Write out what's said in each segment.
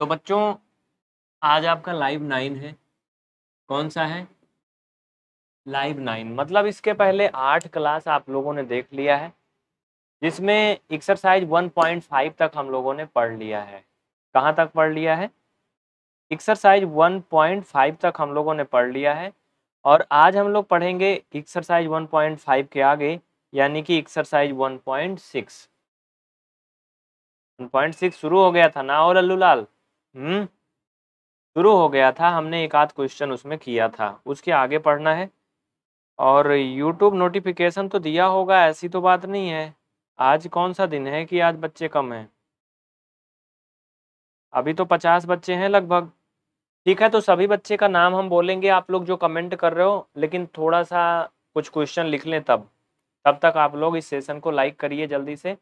तो बच्चों आज आपका लाइव नाइन है कौन सा है लाइव नाइन मतलब इसके पहले आठ क्लास आप लोगों ने देख लिया है जिसमें एक्सरसाइज 1.5 तक हम लोगों ने पढ़ लिया है कहाँ तक पढ़ लिया है एक्सरसाइज 1.5 तक हम लोगों ने पढ़ लिया है और आज हम लोग पढ़ेंगे एक्सरसाइज 1.5 के आगे यानी कि एक्सरसाइज 1.6 1.6 शुरू हो गया था ना और अल्लू लाल हम्म? शुरू हो गया था हमने एक आध क्वेश्चन उसमें किया था उसके आगे पढ़ना है और यूट्यूब नोटिफिकेशन तो दिया होगा ऐसी तो बात नहीं है आज कौन सा दिन है कि आज बच्चे कम हैं अभी तो पचास बच्चे हैं लगभग ठीक है तो सभी बच्चे का नाम हम बोलेंगे आप लोग जो कमेंट कर रहे हो लेकिन थोड़ा सा कुछ क्वेश्चन लिख लें तब तब तक आप लोग इस सेशन को लाइक करिए जल्दी से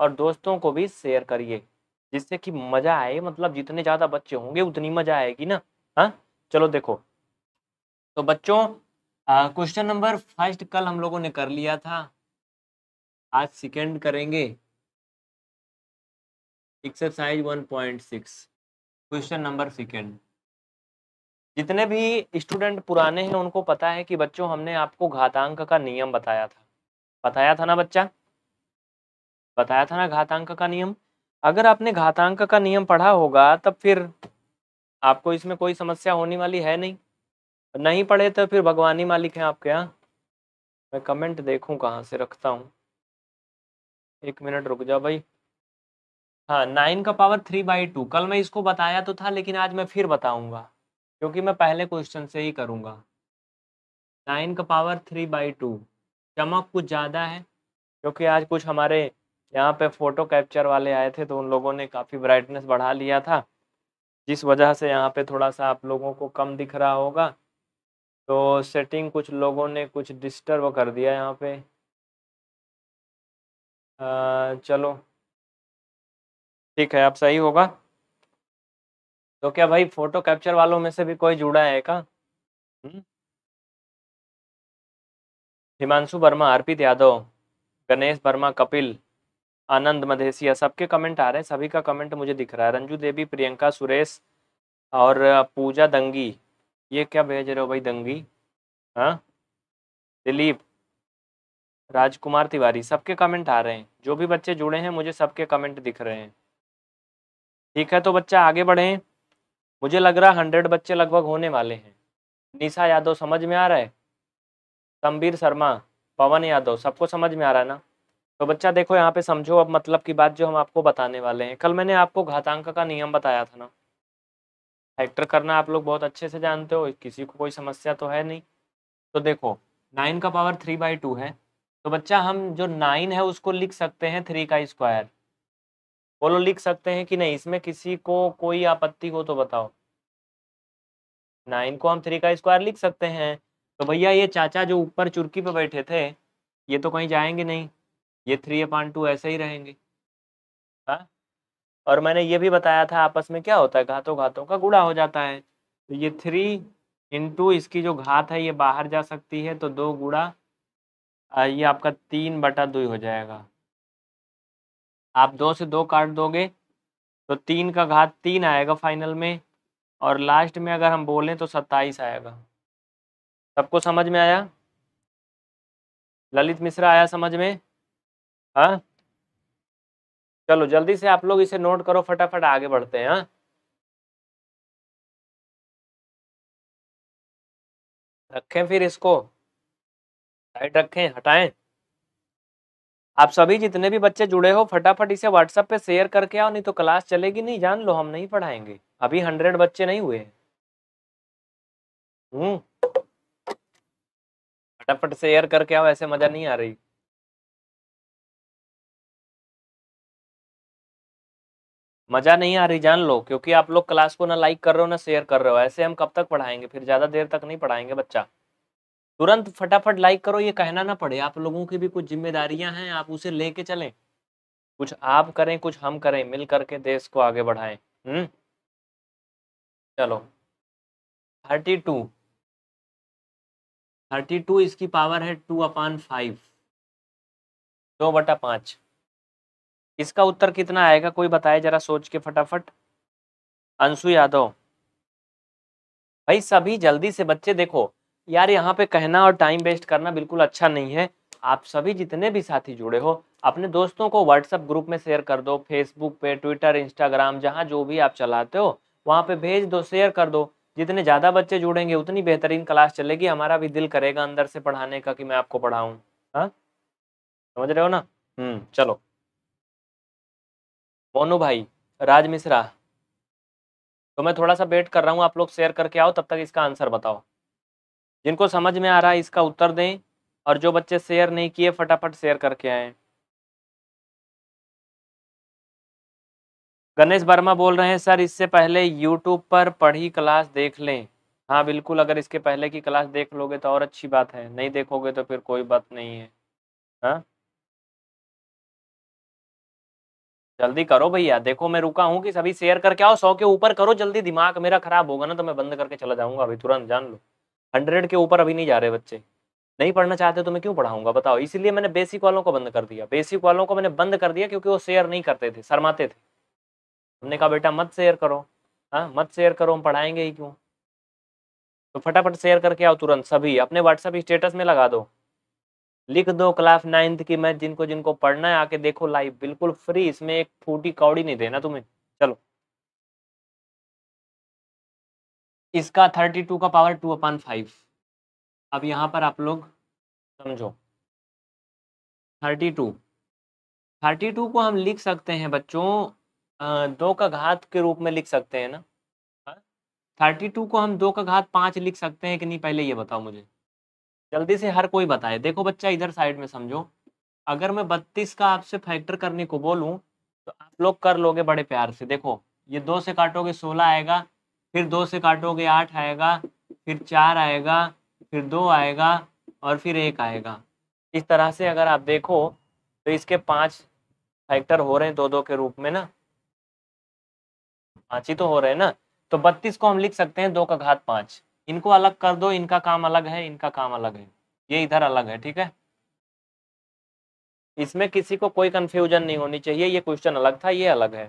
और दोस्तों को भी शेयर करिए जिससे कि मजा आए मतलब जितने ज्यादा बच्चे होंगे उतनी मजा आएगी ना हाँ चलो देखो तो बच्चों क्वेश्चन नंबर फर्स्ट कल हम लोगों ने कर लिया था आज सेकंड करेंगे exercise one point six question number second जितने भी स्टूडेंट पुराने हैं उनको पता है कि बच्चों हमने आपको घातांक का नियम बताया था बताया था ना बच्चा बताया था ना घातांक का नियम अगर आपने घातांक का नियम पढ़ा होगा तब फिर आपको इसमें कोई समस्या होने वाली है नहीं नहीं पढ़े तो फिर भगवानी मालिक हैं आपके यहाँ मैं कमेंट देखूं कहाँ से रखता हूँ एक मिनट रुक जाओ भाई हाँ नाइन का पावर थ्री बाई टू कल मैं इसको बताया तो था लेकिन आज मैं फिर बताऊंगा क्योंकि मैं पहले क्वेश्चन से ही करूँगा नाइन का पावर थ्री बाई टू चमक कुछ ज़्यादा है क्योंकि आज कुछ हमारे यहाँ पे फोटो कैप्चर वाले आए थे तो उन लोगों ने काफ़ी ब्राइटनेस बढ़ा लिया था जिस वजह से यहाँ पे थोड़ा सा आप लोगों को कम दिख रहा होगा तो सेटिंग कुछ लोगों ने कुछ डिस्टर्ब कर दिया यहाँ पे आ, चलो ठीक है आप सही होगा तो क्या भाई फोटो कैप्चर वालों में से भी कोई जुड़ा है का हम्म। हिमांशु वर्मा अर्पित यादव गणेश वर्मा कपिल आनंद मधेसिया सबके कमेंट आ रहे हैं सभी का कमेंट मुझे दिख रहा है रंजू देवी प्रियंका सुरेश और पूजा दंगी ये क्या भेज रहे हो भाई दंगी हाँ दिलीप राजकुमार तिवारी सबके कमेंट आ रहे हैं जो भी बच्चे जुड़े हैं मुझे सबके कमेंट दिख रहे हैं ठीक है तो बच्चा आगे बढ़े मुझे लग रहा है हंड्रेड बच्चे लगभग होने वाले हैं निशा यादव समझ में आ रहा है तंबीर शर्मा पवन यादव सबको समझ में आ रहा है ना तो बच्चा देखो यहाँ पे समझो अब मतलब की बात जो हम आपको बताने वाले हैं कल मैंने आपको घातांक का नियम बताया था ना फैक्टर करना आप लोग बहुत अच्छे से जानते हो किसी को कोई समस्या तो है नहीं तो देखो नाइन का पावर थ्री बाई टू है तो बच्चा हम जो नाइन है उसको लिख सकते हैं थ्री का स्क्वायर बोलो लिख सकते हैं कि नहीं इसमें किसी को कोई आपत्ति हो तो बताओ नाइन को हम थ्री का स्क्वायर लिख सकते हैं तो भैया ये चाचा जो ऊपर चुरकी पर बैठे थे ये तो कहीं जाएंगे नहीं ये थ्री अपान टू ऐसे ही रहेंगे हा? और मैंने ये भी बताया था आपस में क्या होता है घातों घातों का गुड़ा हो जाता है तो ये थ्री इंटू इसकी जो घात है ये बाहर जा सकती है तो दो गुड़ा ये आपका तीन बटा दो हो जाएगा आप दो से दो काट दोगे तो तीन का घात तीन आएगा फाइनल में और लास्ट में अगर हम बोलें तो सत्ताईस आएगा सबको समझ में आया ललित मिश्रा आया समझ में हाँ चलो जल्दी से आप लोग इसे नोट करो फटाफट आगे बढ़ते हैं हाँ रखें फिर इसको साइड रखें हटाएं आप सभी जितने भी बच्चे जुड़े हो फटाफट इसे व्हाट्सएप पे शेयर करके आओ नहीं तो क्लास चलेगी नहीं जान लो हम नहीं पढ़ाएंगे अभी हंड्रेड बच्चे नहीं हुए हम्म फटाफट शेयर करके आओ ऐसे मजा नहीं आ रही मजा नहीं आ रही जान लो क्योंकि आप लोग क्लास को ना लाइक कर रहे हो ना शेयर कर रहे हो ऐसे हम कब तक पढ़ाएंगे फिर ज्यादा देर तक नहीं पढ़ाएंगे बच्चा तुरंत फटाफट लाइक करो ये कहना ना पड़े आप लोगों की भी कुछ जिम्मेदारियां हैं आप उसे लेके चलें कुछ आप करें कुछ हम करें मिल करके देश को आगे बढ़ाएं हम्म चलो थर्टी टू थर्टी टू इसकी पावर है टू अपान फाइव दो बटा पाँच इसका उत्तर कितना आएगा कोई बताए जरा सोच के फटाफट अंशु यादव भाई सभी जल्दी से बच्चे देखो यार यहाँ पे कहना और टाइम वेस्ट करना बिल्कुल अच्छा नहीं है आप सभी जितने भी साथी जुड़े हो अपने दोस्तों को व्हाट्सएप ग्रुप में शेयर कर दो फेसबुक पे ट्विटर इंस्टाग्राम जहाँ जो भी आप चलाते हो वहाँ पे भेज दो शेयर कर दो जितने ज़्यादा बच्चे जुड़ेंगे उतनी बेहतरीन क्लास चलेगी हमारा भी दिल करेगा अंदर से पढ़ाने का कि मैं आपको पढ़ाऊँ हाँ समझ रहे हो ना हम्म चलो बोनू भाई राज मिश्रा तो मैं थोड़ा सा वेट कर रहा हूँ आप लोग शेयर करके आओ तब तक इसका आंसर बताओ जिनको समझ में आ रहा है इसका उत्तर दें और जो बच्चे शेयर नहीं किए फटाफट शेयर करके आए गणेश वर्मा बोल रहे हैं सर इससे पहले यूट्यूब पर पढ़ी क्लास देख लें हाँ बिल्कुल अगर इसके पहले की क्लास देख लोगे तो और अच्छी बात है नहीं देखोगे तो फिर कोई बात नहीं है हाँ जल्दी करो भैया देखो मैं रुका हूँ कि सभी शेयर करके आओ सौ के ऊपर करो जल्दी दिमाग मेरा खराब होगा ना तो मैं बंद करके चला जाऊंगा अभी तुरंत जान लो हंड्रेड के ऊपर अभी नहीं जा रहे बच्चे नहीं पढ़ना चाहते तो मैं क्यों पढ़ाऊंगा बताओ इसीलिए मैंने बेसिक वालों को बंद कर दिया बेसिक वालों को मैंने बंद कर दिया क्योंकि वो शेयर नहीं करते थे शरमाते थे हमने कहा बेटा मत शेयर करो हाँ मत शेयर करो हम पढ़ाएंगे ही क्यों तो फटाफट शेयर करके आओ तुरंत सभी अपने व्हाट्सएप स्टेटस में लगा दो लिख दो क्लास नाइन्थ की मैथ जिनको जिनको पढ़ना है आके देखो लाइव बिल्कुल फ्री इसमें एक फूटी कौड़ी नहीं देना तुम्हें चलो इसका थर्टी टू का पावर टू अपॉन फाइव अब यहाँ पर आप लोग समझो थर्टी टू थर्टी टू को हम लिख सकते हैं बच्चों दो का घात के रूप में लिख सकते हैं ना थर्टी हाँ? टू को हम दो का घात पाँच लिख सकते हैं कि नहीं पहले ये बताओ मुझे जल्दी से हर कोई बताए देखो बच्चा इधर साइड में समझो अगर मैं बत्तीस का आपसे फैक्टर करने को बोलूं तो आप लोग कर लोगे बड़े प्यार से देखो ये दो से काटोगे सोलह आएगा फिर दो से काटोगे आठ आएगा फिर चार आएगा फिर दो आएगा और फिर एक आएगा इस तरह से अगर आप देखो तो इसके पांच फैक्टर हो रहे हैं दो दो के रूप में ना पांच ही तो हो रहे हैं ना तो बत्तीस को हम लिख सकते हैं दो का घात पांच इनको अलग कर दो इनका काम अलग है इनका काम अलग है ये इधर अलग है ठीक है इसमें किसी को कोई कंफ्यूजन नहीं होनी चाहिए ये क्वेश्चन अलग था ये अलग है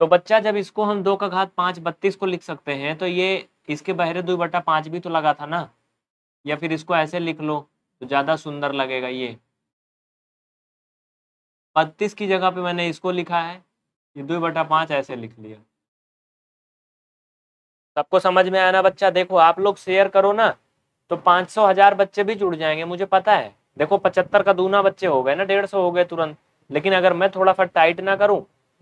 तो बच्चा जब इसको हम दो का घात पांच बत्तीस को लिख सकते हैं तो ये इसके बहरे दो बटा पांच भी तो लगा था ना या फिर इसको ऐसे लिख लो तो ज़्यादा सुंदर लगेगा ये बत्तीस की जगह पे मैंने इसको लिखा है ये दो बटा पांच ऐसे लिख लिया सबको समझ में आना बच्चा देखो आप लोग शेयर करो ना तो पाँच सौ हजार बच्चे भी जुड़ जाएंगे मुझे पता है देखो पचहत्तर का दूना बच्चे हो गए ना डेढ़ सौ हो गए तुरंत लेकिन अगर मैं थोड़ा सा टाइट ना करूँ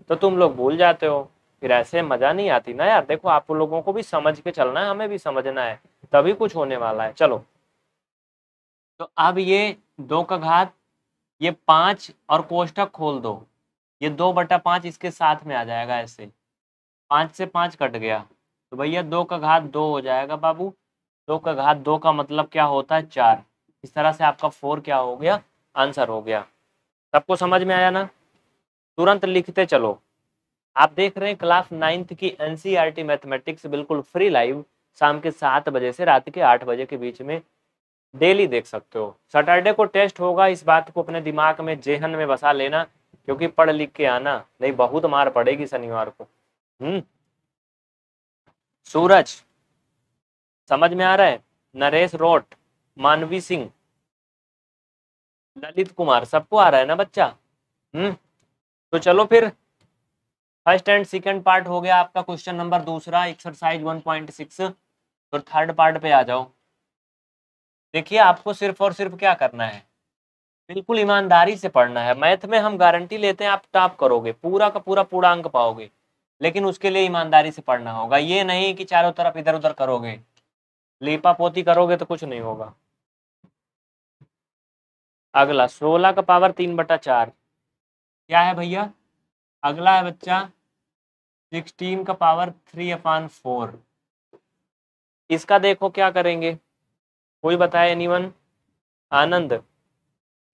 तो तुम लोग भूल जाते हो फिर ऐसे मजा नहीं आती ना यार देखो आप लोगों को भी समझ के चलना है हमें भी समझना है तभी कुछ होने वाला है चलो तो अब ये दो का घात ये पांच और कोष्टक खोल दो ये दो बटा पांच इसके साथ में आ जाएगा ऐसे पांच से पांच कट गया तो भैया दो का घात दो हो जाएगा बाबू दो का घात दो का मतलब क्या होता है चार इस तरह से आपका फोर क्या हो गया आंसर हो गया सबको समझ में आया ना तुरंत लिखते चलो आप देख रहे हैं क्लास नाइन्थ की एनसीईआरटी मैथमेटिक्स बिल्कुल फ्री लाइव शाम के सात बजे से रात के आठ बजे के बीच में डेली देख सकते हो सैटरडे को टेस्ट होगा इस बात को अपने दिमाग में जेहन में बसा लेना क्योंकि पढ़ लिख के आना नहीं बहुत मार पड़ेगी शनिवार को हम्म सूरज समझ में आ रहा है नरेश रोट मानवी सिंह ललित कुमार सबको आ रहा है ना बच्चा हम्म तो चलो फिर फर्स्ट एंड सेकंड पार्ट हो गया आपका क्वेश्चन नंबर दूसरा एक्सरसाइज 1.6 और थर्ड पार्ट पे आ जाओ देखिए आपको सिर्फ और सिर्फ क्या करना है बिल्कुल ईमानदारी से पढ़ना है मैथ में हम गारंटी लेते हैं आप टॉप करोगे पूरा का पूरा पूरा अंक पाओगे लेकिन उसके लिए ईमानदारी से पढ़ना होगा ये नहीं कि चारों तरफ इधर उधर करोगे लेपा पोती करोगे तो कुछ नहीं होगा अगला सोलह का पावर तीन बटा चार क्या है भैया अगला है बच्चा सिक्सटीन का पावर थ्री अपान फोर इसका देखो क्या करेंगे कोई बताए एनीवन आनंद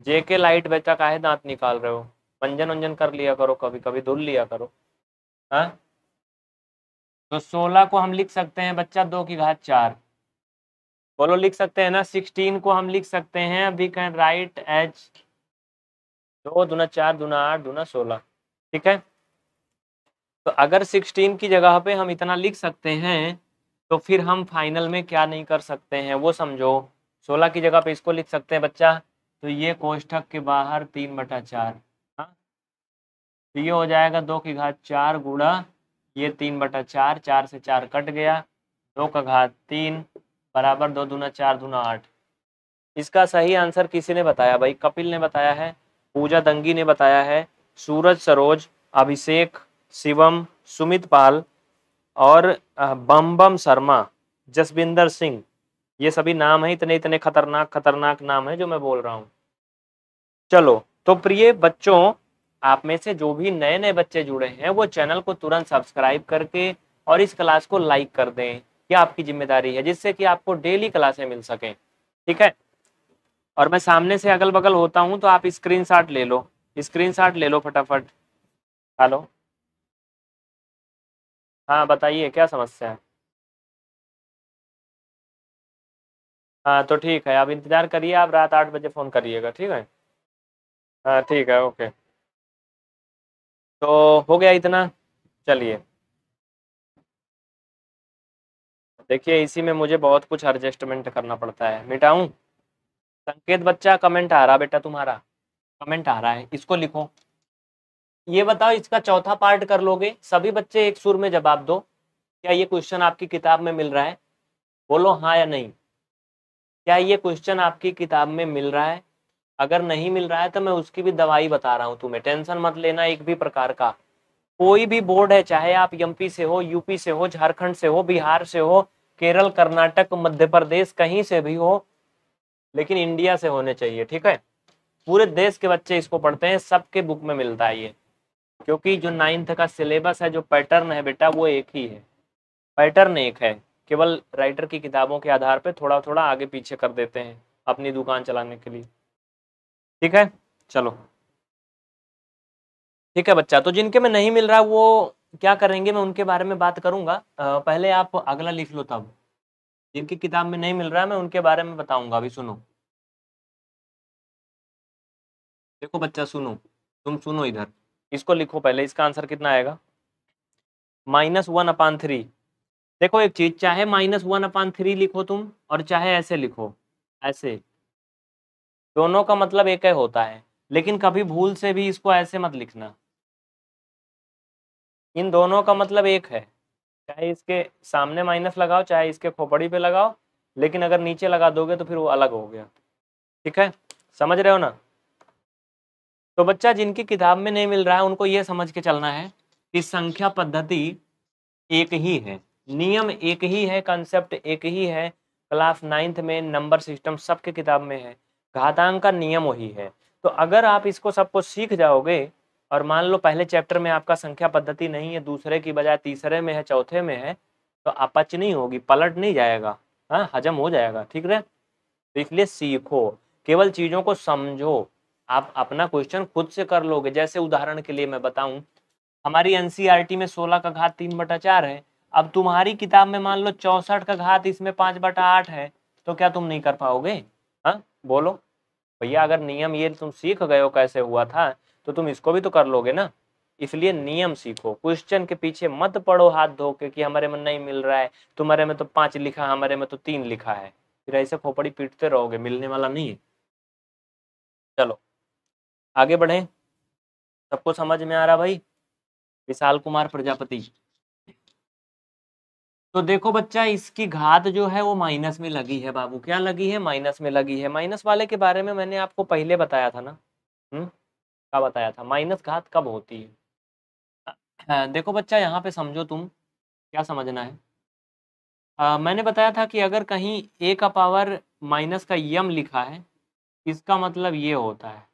जेके लाइट बेचा काहे दांत निकाल रहे हो मंजन उंजन कर लिया करो कभी कभी धुल लिया करो हाँ तो सोलह को हम लिख सकते हैं बच्चा दो की घात चार बोलो लिख सकते हैं ना सिक्सटीन को हम लिख सकते हैं वी कैन राइट एच दो दुना चार दुना आठ दुना सोलह ठीक है तो अगर सिक्सटीन की जगह पे हम इतना लिख सकते हैं तो फिर हम फाइनल में क्या नहीं कर सकते हैं वो समझो सोलह की जगह पे इसको लिख सकते हैं बच्चा तो ये कोष्ठक के बाहर तीन बटा चार तो ये हो जाएगा दो की घात चार गुणा ये तीन बटा चार चार से चार कट गया दो का घात तीन बराबर दो दूना चार दूना आठ इसका सही आंसर किसी ने बताया भाई कपिल ने बताया है पूजा दंगी ने बताया है सूरज सरोज अभिषेक शिवम सुमित पाल और बम बम शर्मा जसविंदर सिंह ये सभी नाम है इतने इतने खतरनाक खतरनाक नाम है जो मैं बोल रहा हूँ चलो तो प्रिय बच्चों आप में से जो भी नए नए बच्चे जुड़े हैं वो चैनल को तुरंत सब्सक्राइब करके और इस क्लास को लाइक कर दें यह आपकी जिम्मेदारी है जिससे कि आपको डेली क्लासें मिल सकें ठीक है और मैं सामने से अगल बगल होता हूँ तो आप स्क्रीन ले लो स्क्रीन ले लो फटाफट हेलो हाँ बताइए क्या समस्या है हाँ तो ठीक है आप इंतज़ार करिए आप रात आठ बजे फ़ोन करिएगा ठीक है हाँ ठीक है ओके तो हो गया इतना चलिए देखिए इसी में मुझे बहुत कुछ एडजस्टमेंट करना पड़ता है मिटाऊं संकेत बच्चा कमेंट आ रहा बेटा तुम्हारा कमेंट आ रहा है इसको लिखो ये बताओ इसका चौथा पार्ट कर लोगे सभी बच्चे एक सुर में जवाब दो क्या ये क्वेश्चन आपकी किताब में मिल रहा है बोलो हाँ या नहीं क्या ये क्वेश्चन आपकी किताब में मिल रहा है अगर नहीं मिल रहा है तो मैं उसकी भी दवाई बता रहा हूँ तुम्हें टेंशन मत लेना एक भी प्रकार का कोई भी बोर्ड है चाहे आप एमपी से हो यूपी से हो झारखंड से हो बिहार से हो केरल कर्नाटक मध्य प्रदेश कहीं से भी हो लेकिन इंडिया से होने चाहिए ठीक है पूरे देश के बच्चे इसको पढ़ते हैं सबके बुक में मिलता है ये क्योंकि जो नाइन्थ का सिलेबस है जो पैटर्न है बेटा वो एक ही है पैटर्न एक है केवल राइटर की किताबों के आधार पर थोड़ा थोड़ा आगे पीछे कर देते हैं अपनी दुकान चलाने के लिए ठीक है चलो ठीक है बच्चा तो जिनके में नहीं मिल रहा वो क्या करेंगे मैं उनके बारे में बात करूंगा पहले आप अगला लिख लो तब जिनकी किताब में नहीं मिल रहा मैं उनके बारे में बताऊंगा अभी सुनो देखो बच्चा सुनो तुम सुनो इधर इसको लिखो पहले इसका आंसर कितना आएगा माइनस वन अपान थ्री देखो एक चीज चाहे माइनस वन अपान थ्री लिखो तुम और चाहे ऐसे लिखो ऐसे दोनों का मतलब एक होता है लेकिन कभी भूल से भी इसको ऐसे मत लिखना इन दोनों का मतलब एक है चाहे इसके सामने माइनस लगाओ चाहे इसके खोपड़ी पे लगाओ लेकिन अगर नीचे लगा दोगे तो फिर वो अलग हो गया ठीक है समझ रहे हो ना तो बच्चा जिनकी किताब में नहीं मिल रहा है उनको ये समझ के चलना है कि संख्या पद्धति एक ही है नियम एक ही है कंसेप्ट एक ही है क्लास नाइन्थ में नंबर सिस्टम सबके किताब में है घातांक का नियम वही है तो अगर आप इसको सबको सीख जाओगे और मान लो पहले चैप्टर में आपका संख्या पद्धति नहीं है दूसरे की बजाय तीसरे में है चौथे में है तो अपच नहीं होगी पलट नहीं जाएगा हाँ हजम हो जाएगा ठीक है तो इसलिए सीखो केवल चीज़ों को समझो आप अपना क्वेश्चन खुद से कर लोगे जैसे उदाहरण के लिए मैं बताऊं हमारी एनसीईआरटी e में सोलह का घात तीन बटा चार है अब तुम्हारी किताब में मान लो चौसठ का घात इसमें पांच बटा आठ है तो क्या तुम नहीं कर पाओगे हाँ बोलो भैया अगर नियम ये तुम सीख गए हो कैसे हुआ था तो तुम इसको भी तो कर लोगे ना इसलिए नियम सीखो क्वेश्चन के पीछे मत पढ़ो हाथ धो के कि हमारे में नहीं मिल रहा है तुम्हारे में तो पांच लिखा है हमारे में तो तीन लिखा है फिर ऐसे खोपड़ी पीटते रहोगे मिलने वाला नहीं है चलो आगे बढ़े सबको समझ में आ रहा भाई विशाल कुमार प्रजापति तो देखो बच्चा इसकी घात जो है वो माइनस में लगी है बाबू क्या लगी है माइनस में लगी है माइनस वाले के बारे में मैंने आपको पहले बताया था ना क्या बताया था माइनस घात कब होती है देखो बच्चा यहाँ पे समझो तुम क्या समझना है आ, मैंने बताया था कि अगर कहीं ए का पावर माइनस का यम लिखा है इसका मतलब ये होता है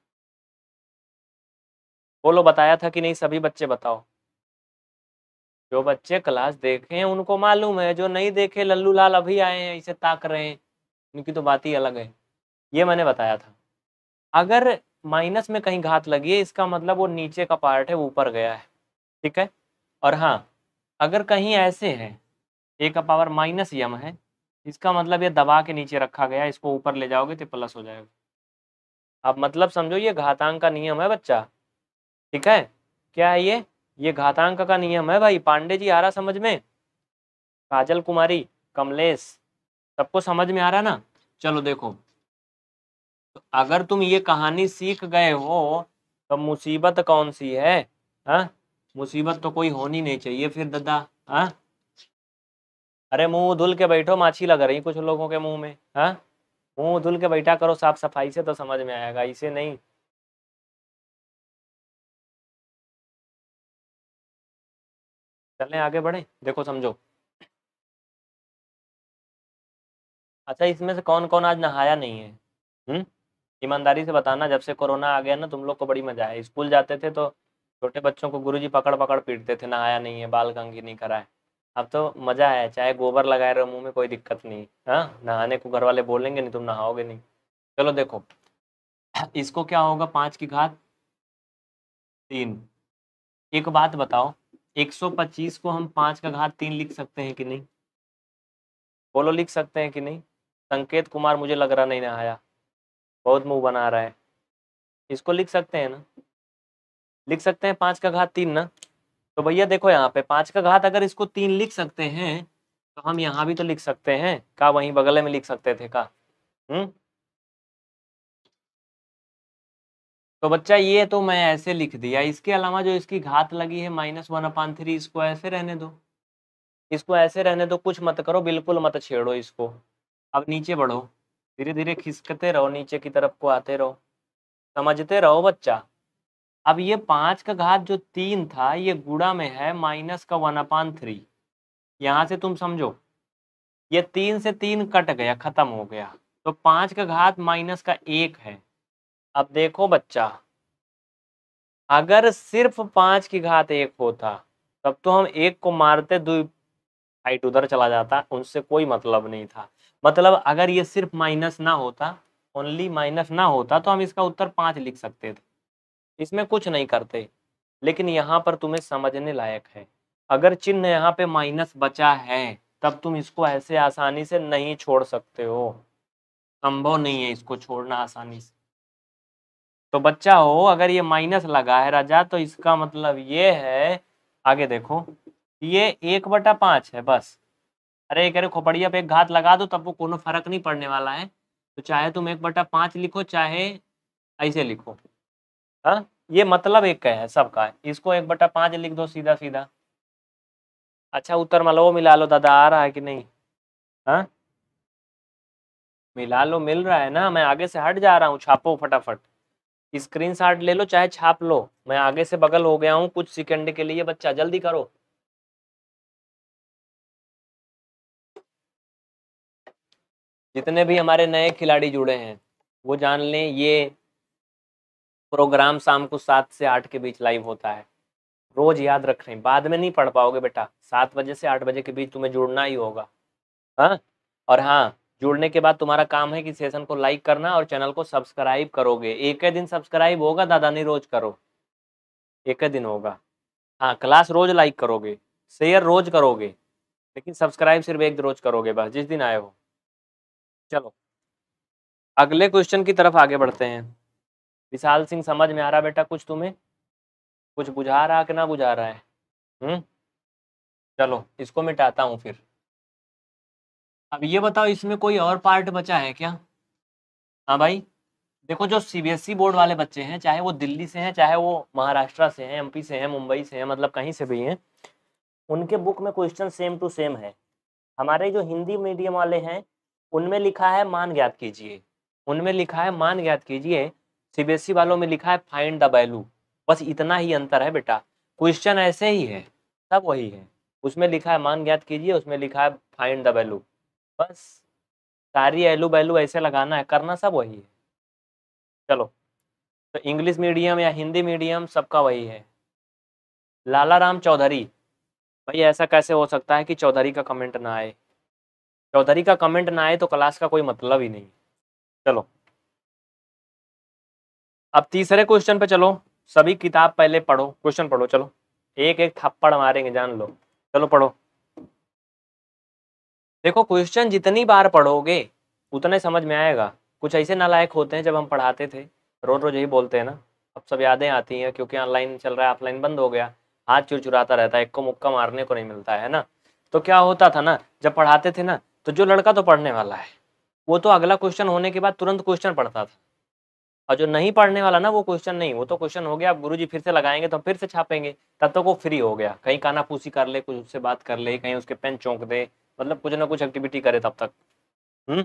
बोलो बताया था कि नहीं सभी बच्चे बताओ जो बच्चे क्लास देखे हैं उनको मालूम है जो नहीं देखे लल्लू लाल अभी आए हैं इसे ताक रहे हैं उनकी तो बात ही अलग है ये मैंने बताया था अगर माइनस में कहीं घात लगी है इसका मतलब वो नीचे का पार्ट है वो ऊपर गया है ठीक है और हाँ अगर कहीं ऐसे है ए का पावर माइनस यम है इसका मतलब ये दबा के नीचे रखा गया इसको ऊपर ले जाओगे तो प्लस हो जाएगा अब मतलब समझो ये घातांक का नियम है बच्चा ठीक है क्या है ये ये घातांक का नियम है भाई पांडे जी आ रहा समझ में काजल कुमारी कमलेश सबको समझ में आ रहा ना चलो देखो तो अगर तुम ये कहानी सीख गए हो तो मुसीबत कौन सी है हा? मुसीबत तो कोई होनी नहीं चाहिए फिर दादा हाँ अरे मुंह धुल के बैठो माछी लग रही कुछ लोगों के मुंह में हाँ मुंह धुल के बैठा करो साफ सफाई से तो समझ में आएगा इसे नहीं चलें आगे बढ़े देखो समझो अच्छा इसमें से कौन कौन आज नहाया नहीं है हम्म? ईमानदारी से बताना जब से कोरोना आ गया ना तुम लोग को बड़ी मजा आया स्कूल जाते थे तो छोटे बच्चों को गुरुजी पकड़ पकड़ पीटते थे नहाया नहीं है बाल कंगी नहीं करा है अब तो मजा आया चाहे गोबर लगाए रहो मुंह में कोई दिक्कत नहीं है हाँ? नहाने को घर वाले बोलेंगे नहीं तुम नहाओगे नहीं चलो देखो इसको क्या होगा पांच की घात तीन एक बात बताओ 125 को हम पांच का घात तीन लिख सकते हैं कि नहीं बोलो लिख सकते हैं कि नहीं संकेत कुमार मुझे लग रहा नहीं ना आया बहुत मुंह बना रहा है इसको लिख सकते हैं ना लिख सकते हैं पांच का घात तीन ना तो भैया देखो यहाँ पे पांच का घात अगर इसको तीन लिख सकते हैं तो हम यहाँ भी तो लिख सकते हैं का वहीं बगले में लिख सकते थे का हम्म तो बच्चा ये तो मैं ऐसे लिख दिया इसके अलावा जो इसकी घात लगी है माइनस वन अपान थ्री इसको ऐसे रहने दो इसको ऐसे रहने दो कुछ मत करो बिल्कुल मत छेड़ो इसको अब नीचे बढ़ो धीरे धीरे खिसकते रहो नीचे की तरफ को आते रहो समझते रहो बच्चा अब ये पाँच का घात जो तीन था ये गुड़ा में है माइनस का वन अपान थ्री यहाँ से तुम समझो ये तीन से तीन कट गया खत्म हो गया तो पाँच का घात माइनस का एक है अब देखो बच्चा अगर सिर्फ पांच की घात एक होता तब तो हम एक को मारते दो हाइट उधर चला जाता उनसे कोई मतलब नहीं था मतलब अगर ये सिर्फ माइनस ना होता ओनली माइनस ना होता तो हम इसका उत्तर पांच लिख सकते थे इसमें कुछ नहीं करते लेकिन यहाँ पर तुम्हें समझने लायक है अगर चिन्ह यहाँ पे माइनस बचा है तब तुम इसको ऐसे आसानी से नहीं छोड़ सकते हो संभव नहीं है इसको छोड़ना आसानी से तो बच्चा हो अगर ये माइनस लगा है राजा तो इसका मतलब ये है आगे देखो ये एक बटा पांच है बस अरे एक अरे खोपड़िया पे एक घात लगा दो तब वो कोनो फर्क नहीं पड़ने वाला है तो चाहे तुम एक बटा पांच लिखो चाहे ऐसे लिखो हाँ ये मतलब एक का है सबका इसको एक बटा पांच लिख दो सीधा सीधा अच्छा उत्तर मतलब वो मिला लो दादा आ रहा है कि नहीं हाँ मिला लो मिल रहा है ना मैं आगे से हट जा रहा हूँ छापो फटाफट स्क्रीन शॉट ले लो चाहे छाप लो मैं आगे से बगल हो गया हूँ कुछ सेकंड के लिए बच्चा जल्दी करो जितने भी हमारे नए खिलाड़ी जुड़े हैं वो जान लें ये प्रोग्राम शाम को सात से आठ के बीच लाइव होता है रोज याद रख रहे हैं बाद में नहीं पढ़ पाओगे बेटा सात बजे से आठ बजे के बीच तुम्हें जुड़ना ही होगा हाँ और हाँ जुड़ने के बाद तुम्हारा काम है कि सेशन को लाइक करना और चैनल को सब्सक्राइब करोगे एक दिन सब्सक्राइब होगा दादा नहीं रोज करो एक दिन होगा हाँ क्लास रोज लाइक करोगे शेयर रोज करोगे लेकिन सब्सक्राइब सिर्फ एक रोज करोगे बस जिस दिन आए हो चलो अगले क्वेश्चन की तरफ आगे बढ़ते हैं विशाल सिंह समझ में आ रहा बेटा कुछ तुम्हें कुछ बुझा रहा कि ना बुझा रहा है हम्म चलो इसको मिटाता हूँ फिर अब ये बताओ इसमें कोई और पार्ट बचा है क्या हाँ भाई देखो जो सीबीएसई बोर्ड e वाले बच्चे हैं चाहे वो दिल्ली से हैं चाहे वो महाराष्ट्र से हैं एमपी से हैं मुंबई से हैं मतलब कहीं से भी हैं उनके बुक में क्वेश्चन सेम टू सेम है हमारे जो हिंदी मीडियम वाले हैं उनमें लिखा है मान ज्ञात कीजिए उनमें लिखा है मान ज्ञात कीजिए सीबीएसई e वालों में लिखा है फाइंड द वैल्यू बस इतना ही अंतर है बेटा क्वेश्चन ऐसे ही है सब वही है उसमें लिखा है मान ज्ञात कीजिए उसमें लिखा है फाइंड द वैल्यू बस सारी एलू बैलू ऐसे लगाना है करना सब वही है चलो तो इंग्लिश मीडियम या हिंदी मीडियम सबका वही है लाला राम चौधरी भाई ऐसा कैसे हो सकता है कि चौधरी का कमेंट ना आए चौधरी का कमेंट ना आए तो क्लास का कोई मतलब ही नहीं चलो अब तीसरे क्वेश्चन पे चलो सभी किताब पहले पढ़ो क्वेश्चन पढ़ो चलो एक एक थप्पड़ मारेंगे जान लो चलो पढ़ो देखो क्वेश्चन जितनी बार पढ़ोगे उतने समझ में आएगा कुछ ऐसे नालायक होते हैं जब हम पढ़ाते थे रोज रोज यही बोलते हैं ना अब सब यादें आती हैं क्योंकि ऑनलाइन चल रहा है ऑफलाइन बंद हो गया हाथ चुराता रहता है एक को मुक्का मारने को नहीं मिलता है ना तो क्या होता था ना जब पढ़ाते थे ना तो जो लड़का तो पढ़ने वाला है वो तो अगला क्वेश्चन होने के बाद तुरंत क्वेश्चन पढ़ता था और जो नहीं पढ़ने वाला ना वो क्वेश्चन नहीं वो तो क्वेश्चन हो गया अब गुरु जी फिर से लगाएंगे तो हम फिर से छापेंगे तब तक वो फ्री हो गया कहीं कानापूसी कर ले कुछ उससे बात कर ले कहीं उसके पेन चौंक दे मतलब कुछ ना कुछ एक्टिविटी करे तब तक हम्म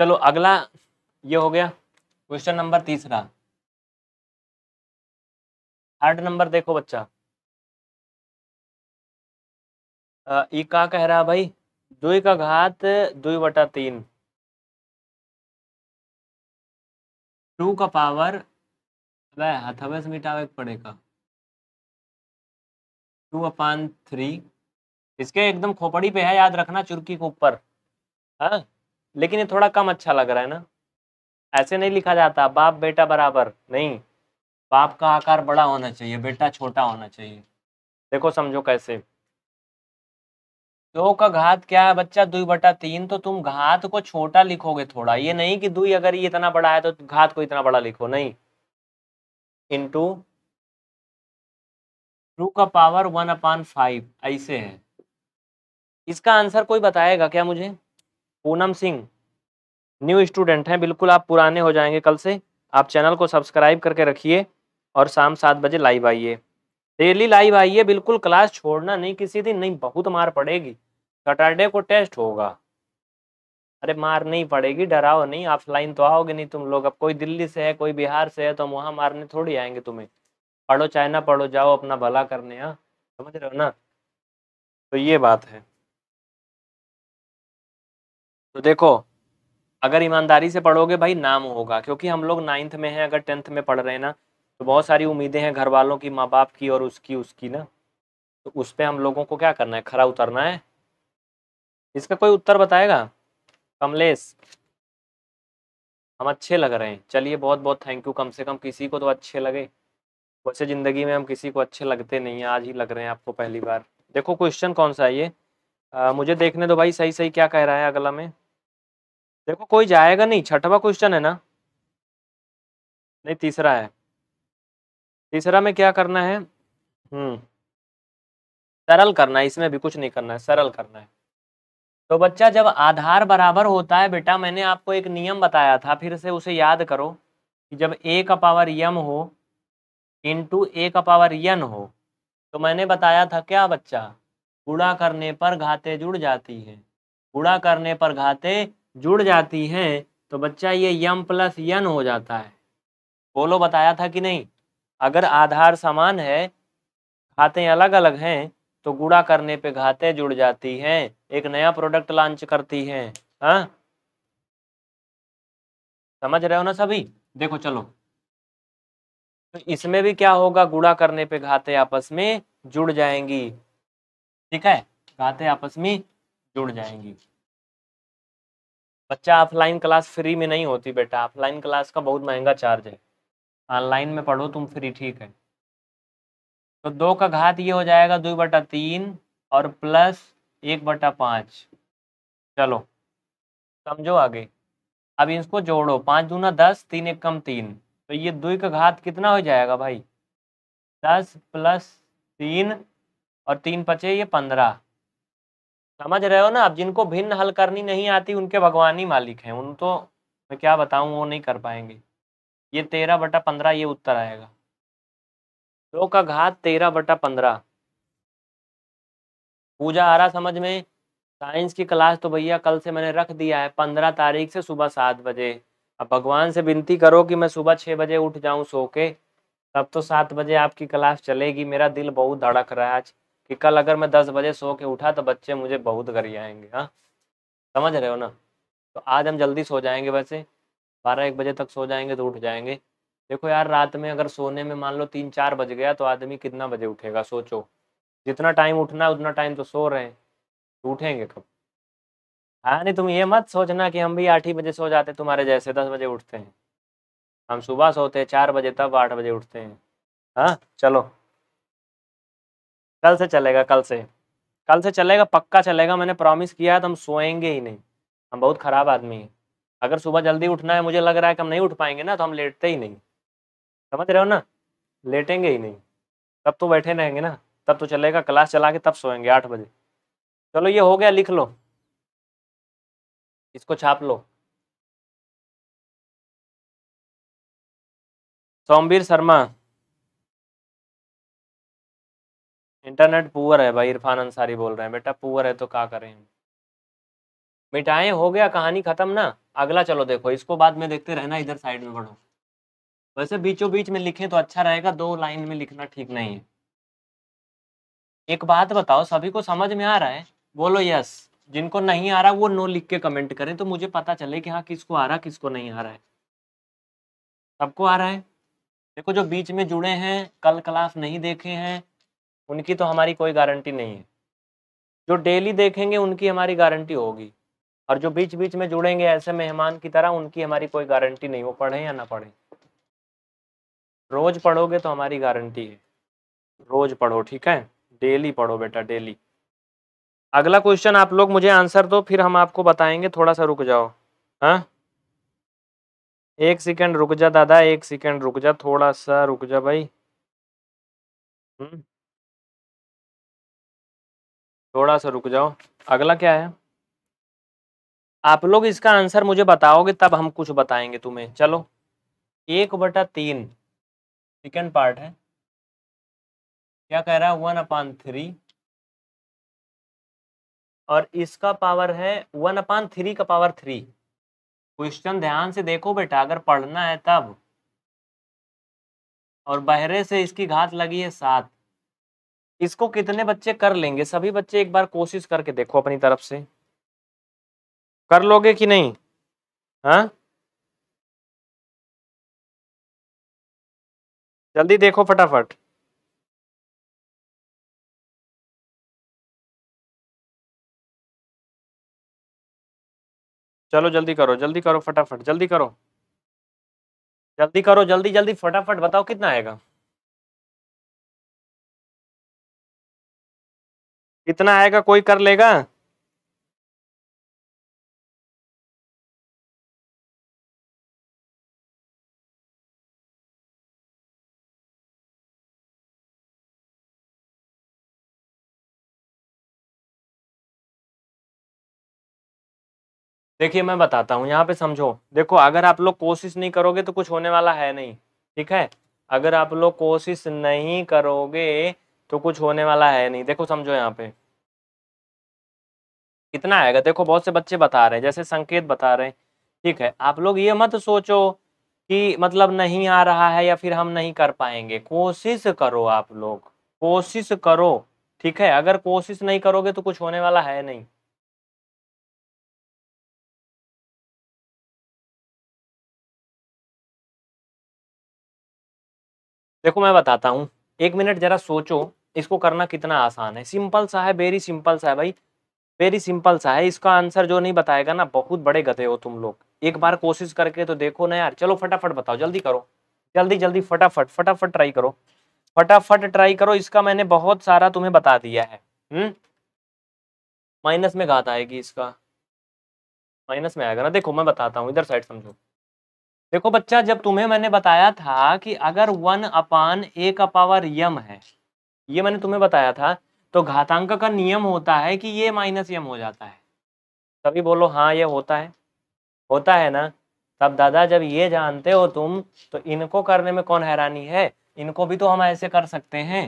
चलो अगला ये हो गया क्वेश्चन नंबर तीसरा थर्ड नंबर देखो बच्चा ई का कह रहा भाई दुई का घात दुई बटा तीन टू का पावर वह हथवे से मिटावे पड़ेगा टू अपान थ्री इसके एकदम खोपड़ी पे है याद रखना चुर्की के ऊपर हाँ लेकिन ये थोड़ा कम अच्छा लग रहा है ना ऐसे नहीं लिखा जाता बाप बेटा बराबर नहीं बाप का आकार बड़ा होना चाहिए बेटा छोटा होना चाहिए देखो समझो कैसे दो का घात क्या है बच्चा दुई बटा तीन तो तुम घात को छोटा लिखोगे थोड़ा ये नहीं कि दुई अगर ये इतना बड़ा है तो घात को इतना बड़ा लिखो नहीं इंटू टू का पावर वन अपान फाइव ऐसे है इसका आंसर कोई बताएगा क्या मुझे पूनम सिंह न्यू स्टूडेंट हैं बिल्कुल आप पुराने हो जाएंगे कल से आप चैनल को सब्सक्राइब करके रखिए और शाम सात बजे लाइव आइए डेली लाइव आइए बिल्कुल क्लास छोड़ना नहीं किसी दिन नहीं बहुत मार पड़ेगी सैटरडे को टेस्ट होगा अरे मार नहीं पड़ेगी डराओ नहीं ऑफलाइन तो आओगे नहीं तुम लोग अब कोई दिल्ली से है कोई बिहार से है तो हम वहाँ मारने थोड़ी आएंगे तुम्हें पढ़ो चाहे ना पढ़ो जाओ अपना भला करने हाँ समझ रहे हो ना तो ये बात है तो देखो अगर ईमानदारी से पढ़ोगे भाई नाम होगा क्योंकि हम लोग नाइन्थ में हैं अगर टेंथ में पढ़ रहे हैं ना तो बहुत सारी उम्मीदें हैं घर वालों की माँ बाप की और उसकी उसकी ना तो उस पर हम लोगों को क्या करना है खरा उतरना है इसका कोई उत्तर बताएगा कमलेश हम अच्छे लग रहे हैं चलिए बहुत बहुत थैंक यू कम से कम किसी को तो अच्छे लगे वैसे ज़िंदगी में हम किसी को अच्छे लगते नहीं हैं आज ही लग रहे हैं आपको पहली बार देखो क्वेश्चन कौन सा है ये आ, मुझे देखने दो भाई सही सही क्या कह रहा है अगला में देखो कोई जाएगा नहीं छठवा क्वेश्चन है ना नहीं तीसरा है तीसरा में क्या करना है हम्म सरल करना है इसमें भी कुछ नहीं करना है सरल करना है तो बच्चा जब आधार बराबर होता है बेटा मैंने आपको एक नियम बताया था फिर से उसे याद करो कि जब ए का पावर यम हो इंटू ए का पावर यन हो तो मैंने बताया था क्या बच्चा गुड़ा करने पर घाते जुड़ जाती है गुड़ा करने पर घाते जुड़ जाती हैं तो बच्चा ये यम प्लस यन हो जाता है बोलो बताया था कि नहीं अगर आधार समान है घातें अलग अलग हैं तो गुड़ा करने पे घाते जुड़ जाती हैं एक नया प्रोडक्ट लॉन्च करती हैं है हाँ? समझ रहे हो ना सभी देखो चलो तो इसमें भी क्या होगा गुड़ा करने पे घाते आपस में जुड़ जाएंगी ठीक है घाते आपस में जुड़ जाएंगी बच्चा ऑफलाइन क्लास फ्री में नहीं होती बेटा ऑफलाइन क्लास का बहुत महंगा चार्ज है ऑनलाइन में पढ़ो तुम फ्री ठीक है तो दो का घात ये हो जाएगा दो बटा तीन और प्लस एक बटा पाँच चलो समझो आगे अब इसको जोड़ो पाँच दूना दस तीन एक कम तीन तो ये दो का घात कितना हो जाएगा भाई दस प्लस तीन और तीन पचे ये पंद्रह समझ रहे हो ना आप जिनको भिन्न हल करनी नहीं आती उनके भगवान ही मालिक हैं उन तो मैं क्या बताऊं वो नहीं कर पाएंगे ये तेरह बटा पंद्रह ये उत्तर आएगा दो का घात तेरह बटा पंद्रह पूजा आ रहा समझ में साइंस की क्लास तो भैया कल से मैंने रख दिया है पंद्रह तारीख से सुबह सात बजे अब भगवान से विनती करो कि मैं सुबह छः बजे उठ जाऊं सो के तब तो सात बजे आपकी क्लास चलेगी मेरा दिल बहुत धड़क रहा है आज कि कल अगर मैं दस बजे सो के उठा तो बच्चे मुझे बहुत आएंगे हाँ समझ रहे हो ना तो आज हम जल्दी सो जाएंगे वैसे बारह एक बजे तक सो जाएंगे तो उठ जाएंगे देखो यार रात में अगर सोने में मान लो तीन चार बज गया तो आदमी कितना बजे उठेगा सोचो जितना टाइम उठना है उतना टाइम तो सो रहे हैं तो उठेंगे कब हाँ नहीं तुम ये मत सोचना कि हम भी आठ ही बजे सो जाते तुम्हारे जैसे दस बजे उठते हैं हम सुबह सोते हैं चार बजे तब आठ बजे उठते हैं हाँ चलो कल से चलेगा कल से कल से चलेगा पक्का चलेगा मैंने प्रॉमिस किया है तो हम सोएंगे ही नहीं हम बहुत ख़राब आदमी हैं अगर सुबह जल्दी उठना है मुझे लग रहा है कि हम नहीं उठ पाएंगे ना तो हम लेटते ही नहीं समझ रहे हो ना लेटेंगे ही नहीं तब तो बैठे रहेंगे ना तब तो चलेगा क्लास चला के तब सोएंगे आठ बजे चलो ये हो गया लिख लो इसको छाप लो सोमवीर शर्मा इंटरनेट पुअर है भाई इरफान अंसारी बोल रहे हैं बेटा पुअर है तो क्या करें हम मिठाएं हो गया कहानी खत्म ना अगला चलो देखो इसको बाद में देखते रहना इधर साइड में बढ़ो वैसे बीचों बीच में लिखें तो अच्छा रहेगा दो लाइन में लिखना ठीक नहीं है एक बात बताओ सभी को समझ में आ रहा है बोलो यस जिनको नहीं आ रहा वो नो लिख के कमेंट करें तो मुझे पता चले कि हाँ किसको आ रहा किसको नहीं आ रहा है सबको आ रहा है देखो जो बीच में जुड़े हैं कल क्लास नहीं देखे हैं उनकी तो हमारी कोई गारंटी नहीं है जो डेली देखेंगे उनकी हमारी गारंटी होगी और जो बीच बीच में जुड़ेंगे ऐसे मेहमान की तरह उनकी हमारी कोई गारंटी नहीं वो पढ़ें या ना पढ़ें रोज पढ़ोगे तो हमारी गारंटी है रोज पढ़ो ठीक है डेली पढ़ो बेटा डेली अगला क्वेश्चन आप लोग मुझे आंसर दो फिर हम आपको बताएंगे थोड़ा सा रुक जाओ हाँ एक सेकंड रुक जा दादा एक सेकंड रुक जा थोड़ा सा रुक जा भाई हुँ? हम्म। थोड़ा सा रुक जाओ अगला क्या है आप लोग इसका आंसर मुझे बताओगे तब हम कुछ बताएंगे तुम्हें चलो एक बटा तीन सेकेंड पार्ट है क्या कह रहा है वन अपान थ्री और इसका पावर है वन अपान थ्री का पावर थ्री क्वेश्चन ध्यान से देखो बेटा अगर पढ़ना है तब और बहरे से इसकी घात लगी है सात इसको कितने बच्चे कर लेंगे सभी बच्चे एक बार कोशिश करके देखो अपनी तरफ से कर लोगे कि नहीं हाँ जल्दी देखो फटाफट चलो जल्दी करो जल्दी करो फटाफट जल्दी करो जल्दी करो जल्दी जल्दी फटाफट बताओ कितना आएगा कितना आएगा कोई कर लेगा देखिए मैं बताता हूँ यहाँ पे समझो देखो अगर आप लोग कोशिश नहीं करोगे तो कुछ होने वाला है नहीं ठीक है अगर आप लोग कोशिश नहीं करोगे तो कुछ होने वाला है नहीं देखो समझो यहाँ पे कितना आएगा देखो बहुत से बच्चे बता रहे हैं जैसे संकेत बता रहे हैं ठीक है आप लोग ये मत सोचो कि मतलब नहीं आ रहा है या फिर हम नहीं कर पाएंगे कोशिश करो आप लोग कोशिश करो ठीक है अगर कोशिश नहीं करोगे तो कुछ होने वाला है नहीं देखो मैं बताता हूं एक मिनट जरा सोचो इसको करना कितना आसान है सिंपल सा है वेरी सिंपल सा है भाई वेरी सिंपल सा है इसका आंसर जो नहीं बताएगा ना बहुत बड़े गधे हो तुम लोग एक बार कोशिश करके तो देखो ना यार चलो फटाफट बताओ जल्दी करो जल्दी जल्दी फटाफट फटाफट ट्राई करो फटाफट ट्राई करो इसका मैंने बहुत सारा तुम्हें बता दिया है हम्म? माइनस में घात आएगी इसका माइनस में आएगा ना देखो मैं बताता हूँ इधर साइड समझो देखो बच्चा जब तुम्हें मैंने बताया था कि अगर वन अपान ए का पावर यम है ये मैंने तुम्हें बताया था तो घातांक का नियम होता है कि ये माइनस यम हो जाता है सभी बोलो हाँ ये होता है होता है ना तब दादा जब ये जानते हो तुम तो इनको करने में कौन हैरानी है इनको भी तो हम ऐसे कर सकते हैं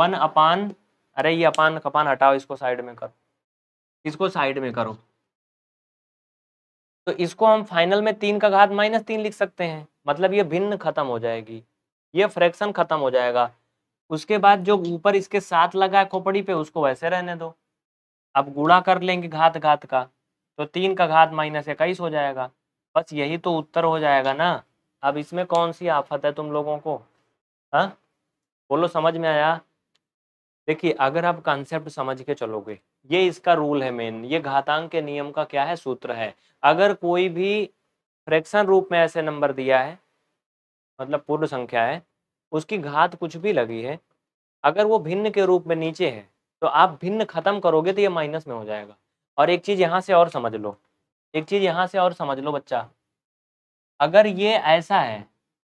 वन अपान अरे ये अपान कपान हटाओ इसको साइड में करो इसको साइड में करो तो इसको हम फाइनल में तीन का घात माइनस तीन लिख सकते हैं मतलब ये भिन्न खत्म हो जाएगी ये फ्रैक्शन खत्म हो जाएगा उसके बाद जो ऊपर इसके साथ लगा है खोपड़ी पे उसको वैसे रहने दो अब गुणा कर लेंगे घात घात का तो तीन का घात माइनस इक्कीस हो जाएगा बस यही तो उत्तर हो जाएगा ना अब इसमें कौन सी आफत है तुम लोगों को हाँ बोलो समझ में आया देखिए अगर आप कॉन्सेप्ट समझ के चलोगे ये इसका रूल है मेन ये घातांक के नियम का क्या है सूत्र है अगर कोई भी फ्रैक्शन रूप में ऐसे नंबर दिया है मतलब पूर्ण संख्या है उसकी घात कुछ भी लगी है अगर वो भिन्न के रूप में नीचे है तो आप भिन्न खत्म करोगे तो ये माइनस में हो जाएगा और एक चीज़ यहाँ से और समझ लो एक चीज़ यहाँ से और समझ लो बच्चा अगर ये ऐसा है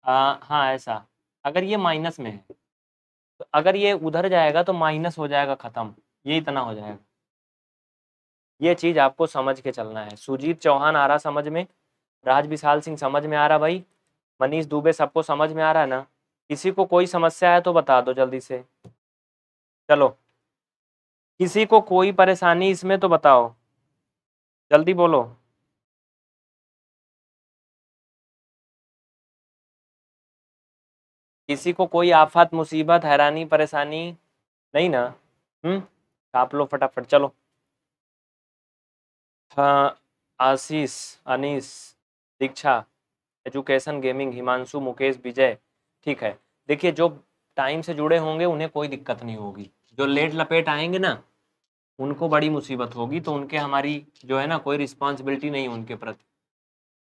आ, हाँ ऐसा अगर ये माइनस में है तो अगर ये उधर जाएगा तो माइनस हो जाएगा ख़त्म ये इतना हो जाएगा ये चीज़ आपको समझ के चलना है सुजीत चौहान आ रहा समझ में राज विशाल सिंह समझ में आ रहा भाई मनीष दुबे सबको समझ में आ रहा है ना किसी को कोई समस्या है तो बता दो जल्दी से चलो किसी को कोई परेशानी इसमें तो बताओ जल्दी बोलो किसी को कोई आफत मुसीबत हैरानी परेशानी नहीं ना हम्म आप लो फटाफट चलो हाँ आशीष अनीस दीक्षा एजुकेशन गेमिंग हिमांशु मुकेश विजय ठीक है देखिए जो टाइम से जुड़े होंगे उन्हें कोई दिक्कत नहीं होगी जो लेट लपेट आएंगे ना उनको बड़ी मुसीबत होगी तो उनके हमारी जो है ना कोई रिस्पॉन्सिबिलिटी नहीं उनके प्रति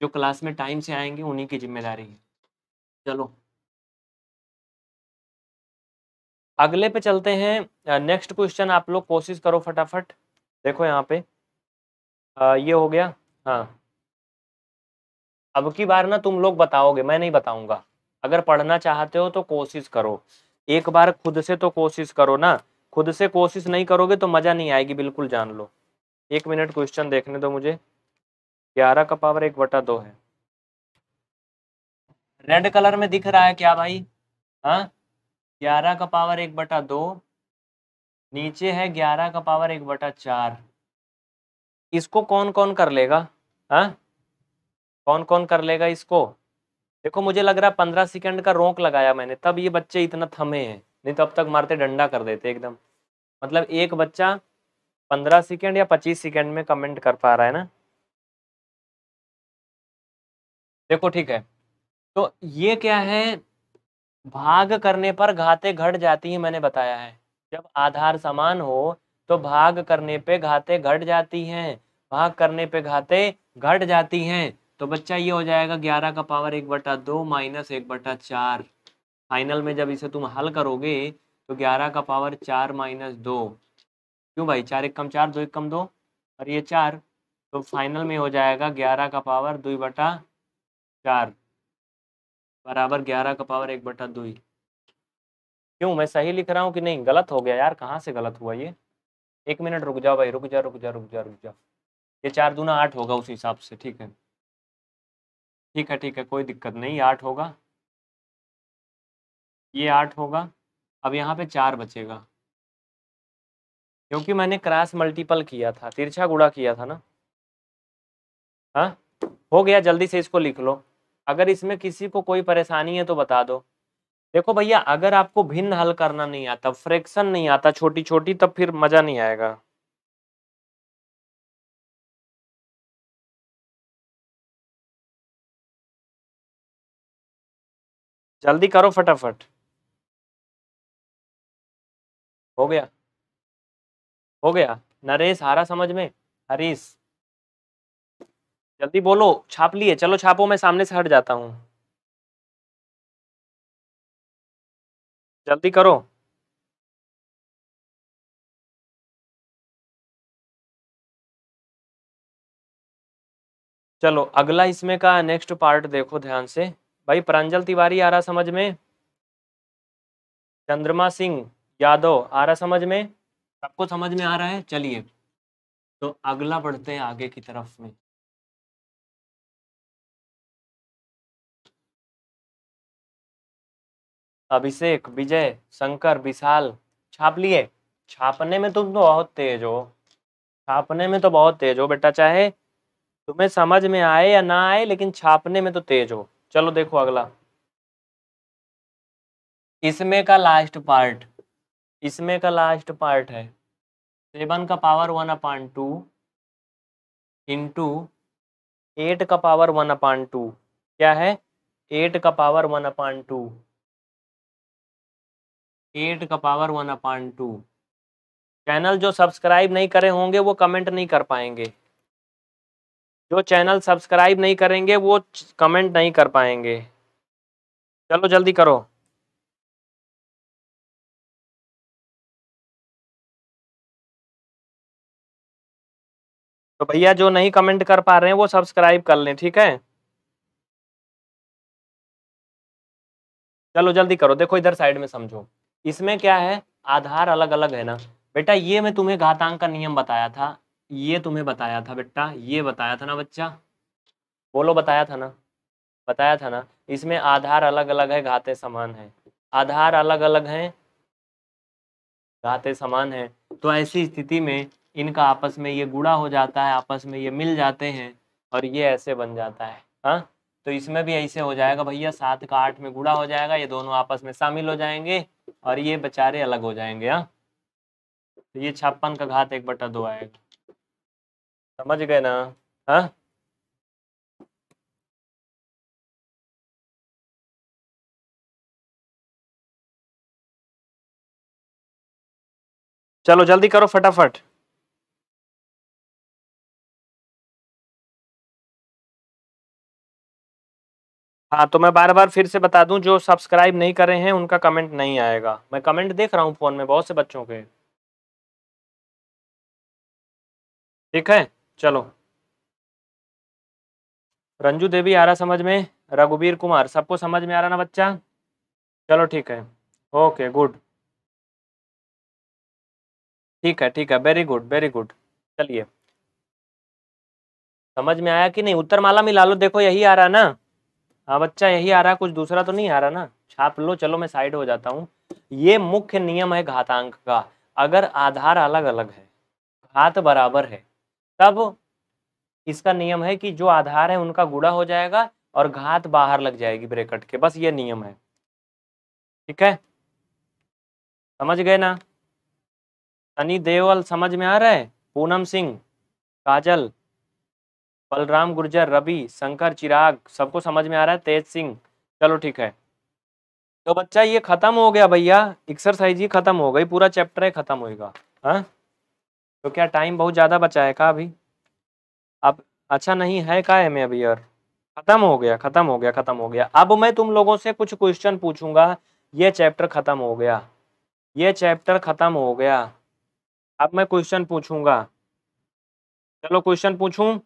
जो क्लास में टाइम से आएंगे उन्हीं की जिम्मेदारी है चलो अगले पे चलते हैं नेक्स्ट क्वेश्चन आप लोग कोशिश करो फटाफट देखो यहाँ पे आ, ये हो गया हाँ अब की बार ना तुम लोग बताओगे मैं नहीं बताऊंगा अगर पढ़ना चाहते हो तो कोशिश करो एक बार खुद से तो कोशिश करो ना खुद से कोशिश नहीं करोगे तो मज़ा नहीं आएगी बिल्कुल जान लो एक मिनट क्वेश्चन देखने दो मुझे ग्यारह का पावर एक बटा दो है रेड कलर में दिख रहा है क्या भाई हाँ ग्यारह का पावर एक बटा दो नीचे है ग्यारह का पावर एक बटा चार इसको कौन कौन कर लेगा हाँ कौन कौन कर लेगा इसको देखो मुझे लग रहा है पंद्रह सेकंड का रोक लगाया मैंने तब ये बच्चे इतना थमे हैं नहीं तो अब तक मारते डंडा कर देते एकदम मतलब एक बच्चा पंद्रह सेकेंड या पच्चीस सेकेंड में कमेंट कर पा रहा है ना देखो ठीक है तो ये क्या है भाग करने पर घाते घट जाती है मैंने बताया है जब आधार समान हो तो भाग करने पे घाते घट जाती हैं भाग करने पे घाते घट जाती हैं तो बच्चा ये हो जाएगा ग्यारह का पावर एक बटा दो माइनस एक बटा चार फाइनल में जब इसे तुम हल करोगे तो ग्यारह का पावर चार माइनस दो क्यों भाई चार एक कम चार दो एक कम दो और ये चार तो फाइनल में हो जाएगा ग्यारह का पावर दुई बटा चार बराबर ग्यारह का पावर एक बटा दुई क्यों मैं सही लिख रहा हूँ कि नहीं गलत हो गया यार कहाँ से गलत हुआ ये एक मिनट रुक जाओ भाई रुक जा रुक जा रुक जा रुक जा ये चार दूना आठ होगा उस हिसाब से ठीक है ठीक है ठीक है कोई दिक्कत नहीं आठ होगा ये आठ होगा अब यहाँ पे चार बचेगा क्योंकि मैंने क्रास मल्टीपल किया था तिरछा गुड़ा किया था ना हाँ हो गया जल्दी से इसको लिख लो अगर इसमें किसी को कोई परेशानी है तो बता दो देखो भैया अगर आपको भिन्न हल करना नहीं आता फ्रैक्शन नहीं आता छोटी छोटी तब फिर मज़ा नहीं आएगा जल्दी करो फटाफट हो गया हो गया नरेश हारा समझ में हरीश जल्दी बोलो छाप लिए चलो छापो मैं सामने से हट जाता हूं जल्दी करो चलो अगला इसमें का नेक्स्ट पार्ट देखो ध्यान से भाई प्रांजल तिवारी आ रहा समझ में चंद्रमा सिंह यादव आ रहा समझ में सबको समझ में आ रहा है चलिए तो अगला बढ़ते हैं आगे की तरफ में अभिषेक विजय शंकर विशाल छाप लिए छापने में तुम तो बहुत तेज हो छापने में तो बहुत तेज हो बेटा चाहे तुम्हें समझ में आए या ना आए लेकिन छापने में तो तेज हो चलो देखो अगला इसमें का लास्ट पार्ट इसमें का लास्ट पार्ट है सेवन का power one upon two into eight का पावर वन अपॉइंट टू क्या है एट का power one upon two eight का power one upon two channel जो सब्सक्राइब नहीं करे होंगे वो कमेंट नहीं कर पाएंगे जो चैनल सब्सक्राइब नहीं करेंगे वो कमेंट नहीं कर पाएंगे चलो जल्दी करो तो भैया जो नहीं कमेंट कर पा रहे हैं वो सब्सक्राइब कर लें ठीक है चलो जल्दी करो देखो इधर साइड में समझो इसमें क्या है आधार अलग अलग है ना बेटा ये मैं तुम्हें घातांक का नियम बताया था ये तुम्हें बताया था बेटा ये बताया था ना बच्चा बोलो बताया था ना बताया था ना इसमें आधार अलग अलग है घाते समान है आधार अलग अलग है घाते समान है तो ऐसी स्थिति में इनका आपस में ये गुड़ा हो जाता है आपस में ये मिल जाते हैं और ये ऐसे बन जाता है हाँ तो इसमें भी ऐसे हो जाएगा भैया सात का आठ में गुड़ा हो जाएगा ये दोनों आपस में शामिल हो जाएंगे और ये बेचारे अलग हो जाएंगे हाँ तो ये छप्पन का घात एक बटा दो आएगा समझ गए ना हा? चलो जल्दी करो फटाफट हाँ तो मैं बार बार फिर से बता दूं जो सब्सक्राइब नहीं कर रहे हैं उनका कमेंट नहीं आएगा मैं कमेंट देख रहा हूँ फ़ोन में बहुत से बच्चों के ठीक है चलो रंजू देवी आ रहा समझ में रघुबीर कुमार सबको समझ में आ रहा ना बच्चा चलो ठीक है ओके गुड ठीक है ठीक है वेरी गुड वेरी गुड चलिए समझ में आया कि नहीं उत्तर माला मिला लो देखो यही आ रहा ना हाँ बच्चा यही आ रहा कुछ दूसरा तो नहीं आ रहा ना छाप लो चलो मैं साइड हो जाता हूँ ये मुख्य नियम है घातांक का अगर आधार अलग अलग है घात बराबर है तब इसका नियम है कि जो आधार है उनका गुड़ा हो जाएगा और घात बाहर लग जाएगी ब्रेकट के बस ये नियम है ठीक है समझ गए ना सनी देवल समझ में आ रहा है पूनम सिंह काजल बलराम गुर्जर रवि शंकर चिराग सबको समझ में आ रहा है तेज सिंह चलो ठीक है तो बच्चा ये खत्म हो गया भैया एक्सरसाइज ही खत्म हो गई पूरा चैप्टर है खत्म होएगा हाँ तो क्या टाइम बहुत ज़्यादा बचा है का अभी अब अच्छा नहीं है का है मैं अभी यार खत्म हो गया खत्म हो गया खत्म हो गया अब मैं तुम लोगों से कुछ क्वेश्चन पूछूंगा ये चैप्टर खत्म हो गया ये चैप्टर खत्म हो गया अब मैं क्वेश्चन पूछूंगा चलो क्वेश्चन पूछूं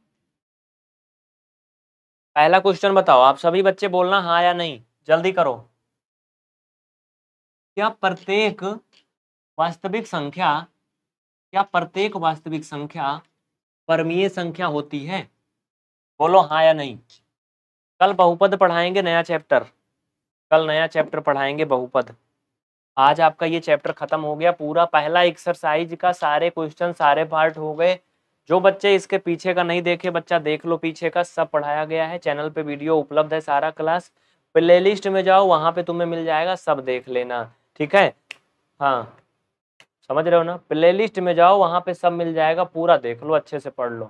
पहला क्वेश्चन बताओ आप सभी बच्चे बोलना हाँ या नहीं जल्दी करो क्या प्रत्येक वास्तविक संख्या क्या प्रत्येक वास्तविक संख्या परमीय संख्या होती है बोलो हाँ या नहीं कल बहुपद पढ़ाएंगे नया चैप्टर कल नया चैप्टर पढ़ाएंगे बहुपद आज आपका ये चैप्टर खत्म हो गया पूरा पहला एक्सरसाइज का सारे क्वेश्चन सारे पार्ट हो गए जो बच्चे इसके पीछे का नहीं देखे बच्चा देख लो पीछे का सब पढ़ाया गया है चैनल पे वीडियो उपलब्ध है सारा क्लास प्लेलिस्ट में जाओ वहां पे तुम्हें मिल जाएगा सब देख लेना ठीक है हाँ समझ रहे हो ना प्लेलिस्ट में जाओ वहां पे सब मिल जाएगा पूरा देख लो अच्छे से पढ़ लो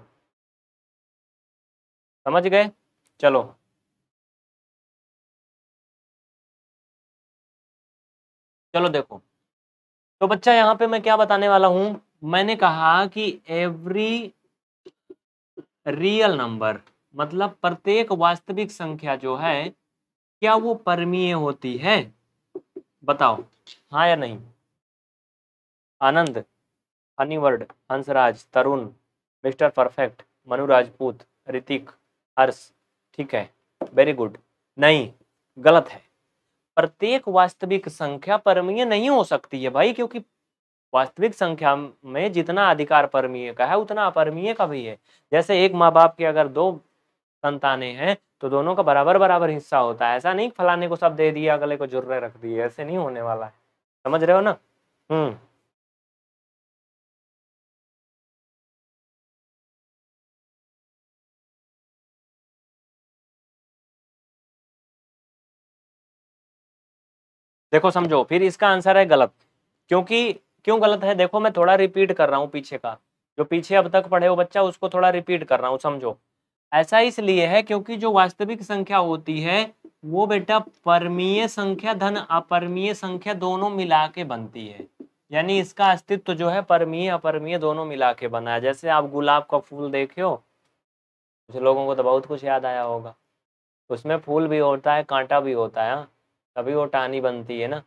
समझ गए चलो चलो देखो तो बच्चा यहाँ पे मैं क्या बताने वाला हूं मैंने कहा कि एवरी रियल नंबर मतलब प्रत्येक वास्तविक संख्या जो है क्या वो परमीय होती है बताओ हाँ या नहीं आनंद हनीवर्ड हंसराज तरुण मिस्टर परफेक्ट मनु राजपूत ऋतिक हर्ष ठीक है वेरी गुड नहीं गलत है प्रत्येक वास्तविक संख्या परमीय नहीं हो सकती है भाई क्योंकि वास्तविक संख्या में जितना अधिकार परमीय का है उतना अपरमीय का भी है जैसे एक माँ बाप के अगर दो संतानें हैं तो दोनों का बराबर बराबर हिस्सा होता है ऐसा नहीं फलाने को सब दे दिया अगले को जुर्रे रख दिए ऐसे नहीं होने वाला है समझ रहे हो ना हम्म देखो समझो फिर इसका आंसर है गलत क्योंकि क्यों गलत है देखो मैं थोड़ा रिपीट कर रहा हूँ पीछे का जो पीछे अब तक पढ़े हो बच्चा उसको थोड़ा रिपीट कर रहा हूँ समझो ऐसा इसलिए है क्योंकि जो वास्तविक संख्या होती है वो बेटा परमीय संख्या धन अपरमीय संख्या दोनों मिला के बनती है यानी इसका अस्तित्व जो है परमीय अपरमीय दोनों मिला के बना है जैसे आप गुलाब का फूल देखे हो कुछ लोगों को तो बहुत कुछ याद आया होगा उसमें फूल भी होता है कांटा भी होता है हाँ। तभी वो टानी बनती है ना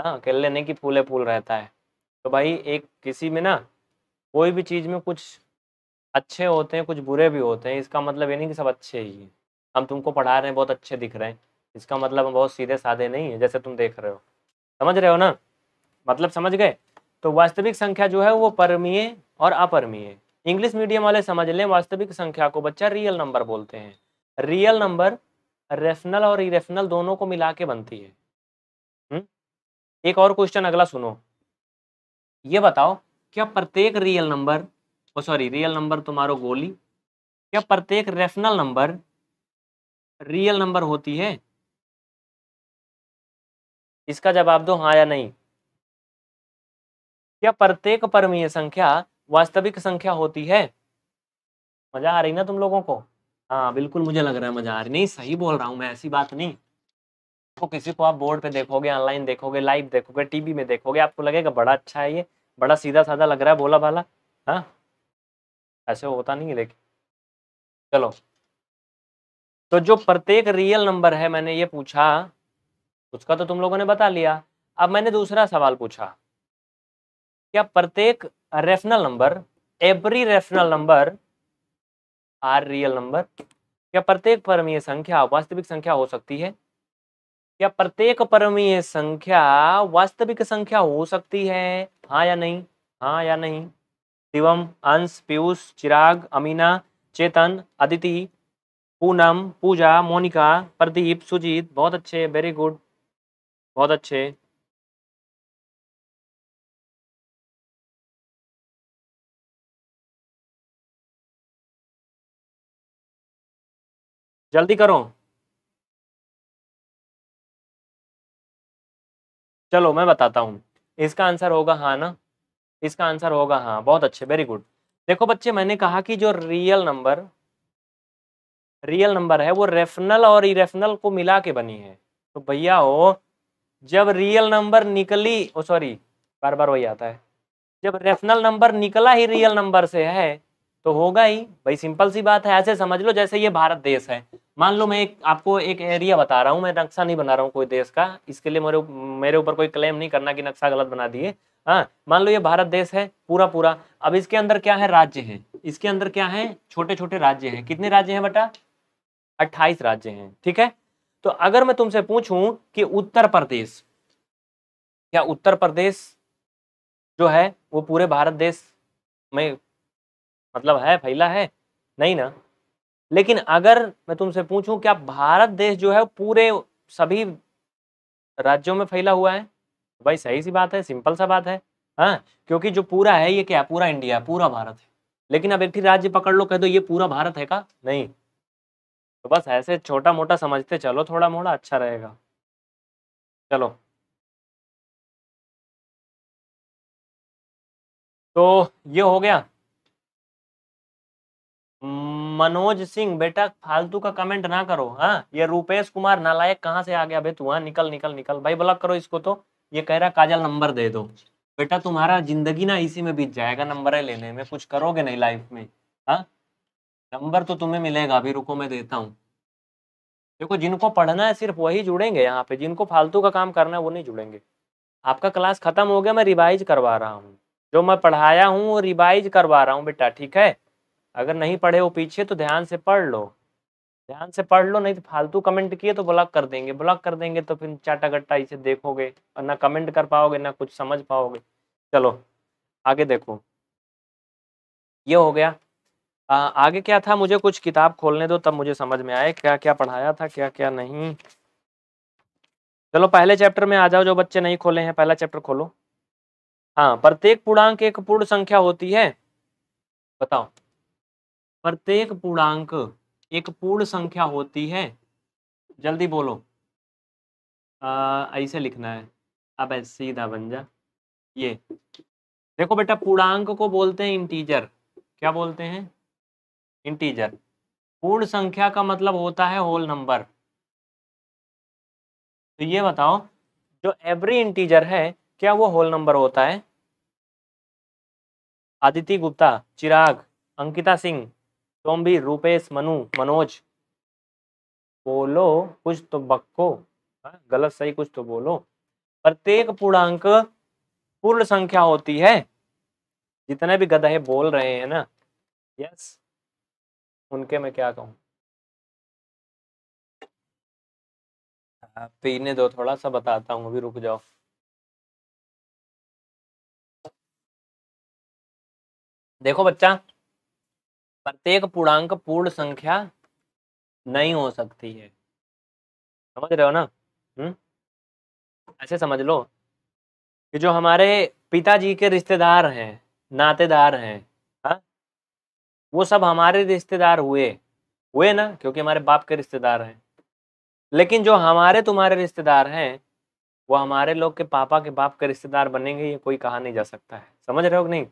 हाँ अकेले नहीं कि फूले फूल रहता है तो भाई एक किसी में ना कोई भी चीज़ में कुछ अच्छे होते हैं कुछ बुरे भी होते हैं इसका मतलब ये नहीं कि सब अच्छे ही हैं हम तुमको पढ़ा रहे हैं बहुत अच्छे दिख रहे हैं इसका मतलब हम बहुत सीधे साधे नहीं है जैसे तुम देख रहे हो समझ रहे हो ना मतलब समझ गए तो वास्तविक संख्या जो है वो परमीय और अपरमीय इंग्लिश मीडियम वाले समझ लें वास्तविक संख्या को बच्चा रियल नंबर बोलते हैं रियल नंबर रेफनल और इरेफनल दोनों को मिला के बनती है हुँ? एक और क्वेश्चन अगला सुनो ये बताओ क्या प्रत्येक real number oh sorry real number तुम्हारो गोली क्या प्रत्येक रेफनल नंबर रियल नंबर होती है इसका जवाब दो हाँ या नहीं क्या प्रत्येक परमीय संख्या वास्तविक संख्या होती है मजा आ रही ना तुम लोगों को हाँ बिल्कुल मुझे लग रहा है मजा आ रही नहीं सही बोल रहा हूँ मैं ऐसी बात नहीं तो किसी को आप बोर्ड पे देखोगे ऑनलाइन देखोगे लाइव देखोगे टीवी में देखोगे आपको लगेगा बड़ा अच्छा है ये बड़ा सीधा साधा लग रहा है बोला भाला हाँ ऐसे होता नहीं है देखिए चलो तो जो प्रत्येक रियल नंबर है मैंने ये पूछा उसका तो तुम लोगों ने बता लिया अब मैंने दूसरा सवाल पूछा क्या प्रत्येक rational number every rational number are real number क्या प्रत्येक परमीय संख्या वास्तविक संख्या हो सकती है क्या प्रत्येक परमीय संख्या वास्तविक संख्या हो सकती है हाँ या नहीं हाँ या नहीं शिवम अंश पीयूष चिराग अमीना चेतन अदिति पूनम पूजा मोनिका प्रदीप सुजीत बहुत अच्छे वेरी गुड बहुत अच्छे जल्दी करो चलो मैं बताता हूँ इसका आंसर होगा हाँ ना इसका आंसर होगा हाँ बहुत अच्छे वेरी गुड देखो बच्चे मैंने कहा कि जो रियल नंबर रियल नंबर है वो रेफनल और इरेफनल को मिला के बनी है तो भैया हो जब रियल नंबर निकली ओ सॉरी बार बार वही आता है जब रेफनल नंबर निकला ही रियल नंबर से है तो होगा ही भाई सिंपल सी बात है ऐसे समझ लो जैसे ये भारत देश है मान लो मैं एक आपको एक एरिया बता रहा हूँ मैं नक्शा नहीं बना रहा हूँ कोई देश का इसके लिए मेरे मेरे ऊपर कोई क्लेम नहीं करना कि नक्शा गलत बना दिए हाँ मान लो ये भारत देश है पूरा पूरा अब इसके अंदर क्या है राज्य है इसके अंदर क्या है छोटे छोटे राज्य हैं कितने राज्य हैं बेटा अट्ठाईस राज्य हैं ठीक है तो अगर मैं तुमसे पूछूं कि उत्तर प्रदेश क्या उत्तर प्रदेश जो है वो पूरे भारत देश में मतलब है फैला है नहीं ना लेकिन अगर मैं तुमसे पूछूं क्या भारत देश जो है पूरे सभी राज्यों में फैला हुआ है भाई सही सी बात है सिंपल सा बात है हाँ क्योंकि जो पूरा है ये क्या पूरा इंडिया पूरा भारत है लेकिन अब एक ही राज्य पकड़ लो कह दो ये पूरा भारत है का नहीं तो बस ऐसे छोटा मोटा समझते चलो थोड़ा मोड़ा अच्छा रहेगा चलो तो ये हो गया मनोज सिंह बेटा फालतू का कमेंट ना करो हाँ ये रूपेश कुमार नालायक कहाँ से आ गया बे तू हाँ निकल निकल निकल भाई ब्लॉक करो इसको तो ये कह रहा काजल नंबर दे दो बेटा तुम्हारा जिंदगी ना इसी में बीत जाएगा नंबर लेने में कुछ करोगे नहीं लाइफ में हाँ नंबर तो तुम्हें मिलेगा अभी रुको मैं देता हूँ देखो जिनको पढ़ना है सिर्फ वही जुड़ेंगे यहाँ पे जिनको फालतू का काम करना है वो नहीं जुड़ेंगे आपका क्लास खत्म हो गया मैं रिवाइज करवा रहा हूँ जो मैं पढ़ाया हूँ वो रिवाइज करवा रहा हूँ बेटा ठीक है अगर नहीं पढ़े वो पीछे तो ध्यान से पढ़ लो ध्यान से पढ़ लो नहीं तो फालतू कमेंट किए तो ब्लॉक कर देंगे ब्लॉक कर देंगे तो फिर चाटा गट्टा इसे देखोगे और ना कमेंट कर पाओगे ना कुछ समझ पाओगे चलो आगे देखो ये हो गया आ, आगे क्या था मुझे कुछ किताब खोलने दो तब मुझे समझ में आए क्या क्या पढ़ाया था क्या क्या नहीं चलो पहले चैप्टर में आ जाओ जो बच्चे नहीं खोले हैं पहला चैप्टर खोलो हाँ प्रत्येक पूर्णांक एक पूर्ण संख्या होती है बताओ प्रत्येक पूर्णांक एक पूर्ण संख्या होती है जल्दी बोलो ऐसे लिखना है अब सीधा बन जा ये देखो बेटा पूर्णांक को बोलते हैं इंटीजर क्या बोलते हैं इंटीजर पूर्ण संख्या का मतलब होता है होल नंबर तो ये बताओ जो एवरी इंटीजर है क्या वो होल नंबर होता है आदिति गुप्ता चिराग अंकिता सिंह तुम भी रूपेश मनु मनोज बोलो कुछ तो बक्को हाँ, गलत सही कुछ तो बोलो प्रत्येक पूर्णांक पूर्ण संख्या होती है जितने भी गधे बोल रहे हैं ना यस उनके मैं क्या कहूँ पीने दो थोड़ा सा बताता हूँ अभी रुक जाओ देखो बच्चा प्रत्येक पूर्णांक पूर्ण संख्या नहीं हो सकती है समझ रहे हो ना हम्म ऐसे समझ लो कि जो हमारे पिताजी के रिश्तेदार हैं नातेदार हैं हा? वो सब हमारे रिश्तेदार हुए हुए ना क्योंकि हमारे बाप के रिश्तेदार हैं लेकिन जो हमारे तुम्हारे रिश्तेदार हैं वो हमारे लोग के पापा के बाप के रिश्तेदार बनेंगे ये कोई कहा नहीं जा सकता है समझ रहे हो कि नहीं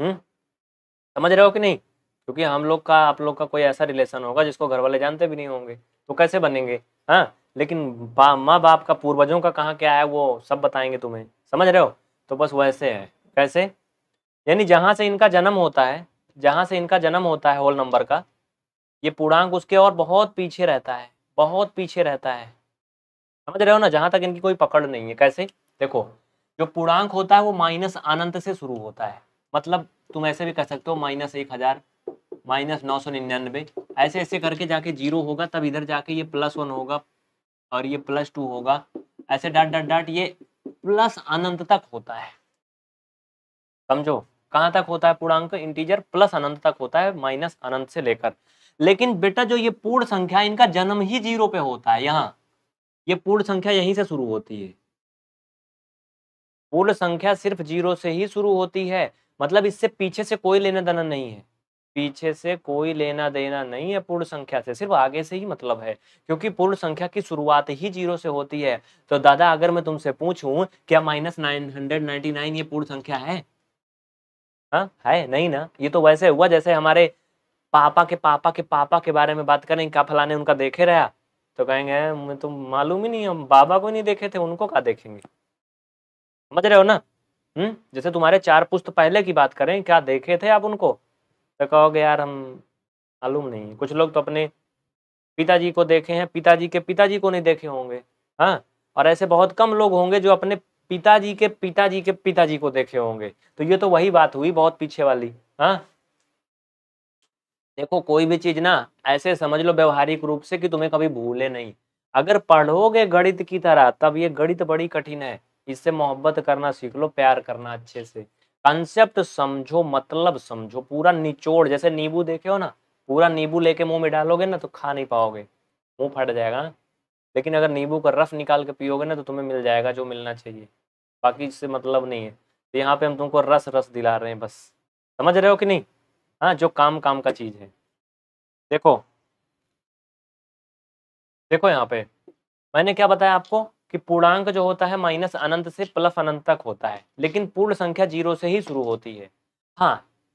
हम्म समझ रहे हो कि नहीं क्योंकि हम लोग का आप लोग का कोई ऐसा रिलेशन होगा जिसको घर वाले जानते भी नहीं होंगे तो कैसे बनेंगे हाँ लेकिन बा, माँ बाप का पूर्वजों का कहाँ क्या है वो सब बताएंगे तुम्हें समझ रहे हो तो बस वैसे है कैसे यानी जहाँ से इनका जन्म होता है जहाँ से इनका जन्म होता है होल नंबर का ये पूर्णांक उसके और बहुत पीछे रहता है बहुत पीछे रहता है समझ रहे हो ना जहाँ तक इनकी कोई पकड़ नहीं है कैसे देखो जो पूर्णांक होता है वो माइनस अनंत से शुरू होता है मतलब तुम ऐसे भी कह सकते हो माइनस एक हज़ार माइनस नौ सौ निन्यानवे ऐसे ऐसे करके जाके जीरो होगा तब इधर जाके ये प्लस वन होगा और ये प्लस टू होगा ऐसे डॉट डॉट डॉट ये प्लस अनंत तक होता है समझो कहाँ तक होता है पूर्णांक इंटीजर प्लस अनंत तक होता है माइनस अनंत से लेकर लेकिन बेटा जो ये पूर्ण संख्या इनका जन्म ही जीरो पे होता है यहाँ ये पूर्ण संख्या यहीं से शुरू होती है पूर्ण संख्या सिर्फ जीरो से ही शुरू होती है मतलब इससे पीछे से कोई लेना देना नहीं है पीछे से कोई लेना देना नहीं है पूर्ण संख्या से सिर्फ आगे से ही मतलब है क्योंकि पूर्ण संख्या की शुरुआत ही जीरो से होती है तो दादा अगर मैं तुमसे पूछूं क्या minus nine hundred ninety nine ये पूर्ण संख्या है हा? है नहीं ना ये तो वैसे हुआ जैसे हमारे पापा के पापा के पापा के बारे में बात करें क्या फलाने उनका देखे रहा तो कहेंगे मैं तो मालूम ही नहीं हम बाबा को नहीं देखे थे उनको क्या देखेंगे समझ रहे हो ना हम्म जैसे तुम्हारे चार पुस्त पहले की बात करें क्या देखे थे आप उनको तो कहोगे यार हम मालूम नहीं कुछ लोग तो अपने पिताजी को देखे हैं पिताजी के पिताजी को नहीं देखे होंगे हाँ और ऐसे बहुत कम लोग होंगे जो अपने पिताजी के पिताजी के पिताजी को देखे होंगे तो ये तो वही बात हुई बहुत पीछे वाली हाँ देखो कोई भी चीज ना ऐसे समझ लो व्यवहारिक रूप से कि तुम्हें कभी भूले नहीं अगर पढ़ोगे गणित की तरह तब ये गणित बड़ी कठिन है इससे मोहब्बत करना सीख लो प्यार करना अच्छे से कंसेप्ट समझो मतलब समझो पूरा निचोड़ जैसे नींबू देखे हो ना पूरा नींबू लेके मुंह में डालोगे ना तो खा नहीं पाओगे मुंह फट जाएगा ना लेकिन अगर नींबू का रस निकाल के पियोगे ना तो तुम्हें मिल जाएगा जो मिलना चाहिए बाकी इससे मतलब नहीं है तो यहाँ पे हम तुमको रस रस दिला रहे हैं बस समझ रहे हो कि नहीं हाँ जो काम काम का चीज़ है देखो देखो यहाँ पे मैंने क्या बताया आपको कि पूर्णांक जो होता है माइनस अनंत से प्लस अनंत तक होता है लेकिन पूर्ण संख्या जीरो से ही शुरू होती है हाँ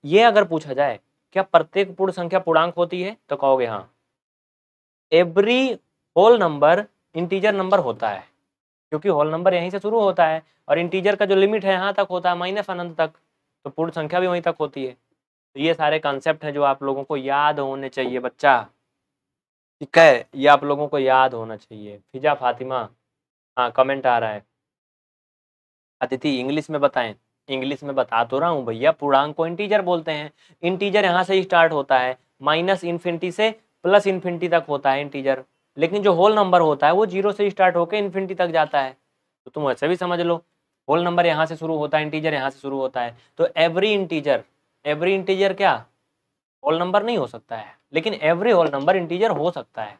ये अगर पूछा जाए क्या प्रत्येक पूर्ण संख्या पूर्णांक होती है तो कहोगे हाँ every whole number integer number होता है क्योंकि होल नंबर यहीं से शुरू होता है और इंटीजर का जो लिमिट है यहाँ तक होता है माइनस अनंत तक तो पूर्ण संख्या भी वहीं तक होती है तो ये सारे कॉन्सेप्ट हैं जो आप लोगों को याद होने चाहिए बच्चा ठीक है ये आप लोगों को याद होना चाहिए फिजा फातिमा हाँ कमेंट आ रहा है अतिथि इंग्लिश में बताएं इंग्लिश में बता तो रहा हूँ भैया पूर्णांक को इंटीजर बोलते हैं इंटीजर यहाँ से स्टार्ट होता है माइनस इन्फिनिटी से प्लस इन्फिनिटी तक होता है इंटीजर लेकिन जो होल नंबर होता है वो जीरो से स्टार्ट होकर इन्फिनिटी तक जाता है तो तुम ऐसे भी समझ लो होल नंबर यहाँ से शुरू होता है इंटीजर यहाँ से शुरू होता है तो एवरी इंटीजर एवरी इंटीजर क्या होल नंबर नहीं हो सकता है लेकिन एवरी होल नंबर इंटीजर हो सकता है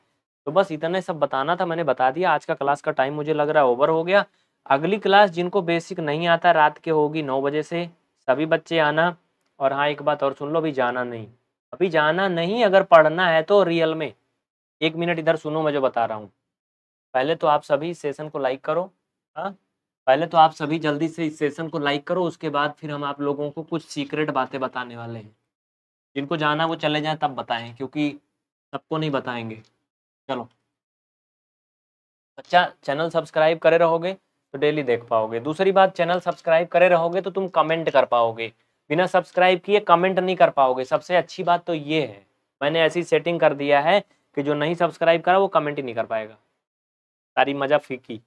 तो बस इतना सब बताना था मैंने बता दिया आज का क्लास का टाइम मुझे लग रहा है ओवर हो गया अगली क्लास जिनको बेसिक नहीं आता रात के होगी नौ बजे से सभी बच्चे आना और हाँ एक बात और सुन लो अभी जाना नहीं अभी जाना नहीं अगर पढ़ना है तो रियल में एक मिनट इधर सुनो मैं जो बता रहा हूँ पहले तो आप सभी सेशन को लाइक करो हाँ पहले तो आप सभी जल्दी से इस सेशन को लाइक करो उसके बाद फिर हम आप लोगों को कुछ सीक्रेट बातें बताने वाले हैं जिनको जाना वो चले जाएं तब बताएं क्योंकि सबको नहीं बताएंगे चलो बच्चा चैनल सब्सक्राइब करे रहोगे तो डेली देख पाओगे दूसरी बात चैनल सब्सक्राइब करे रहोगे तो तुम कमेंट कर पाओगे बिना सब्सक्राइब किए कमेंट नहीं कर पाओगे सबसे अच्छी बात तो ये है मैंने ऐसी सेटिंग कर दिया है कि जो नहीं सब्सक्राइब करा वो कमेंट ही नहीं कर पाएगा सारी मजा फीकी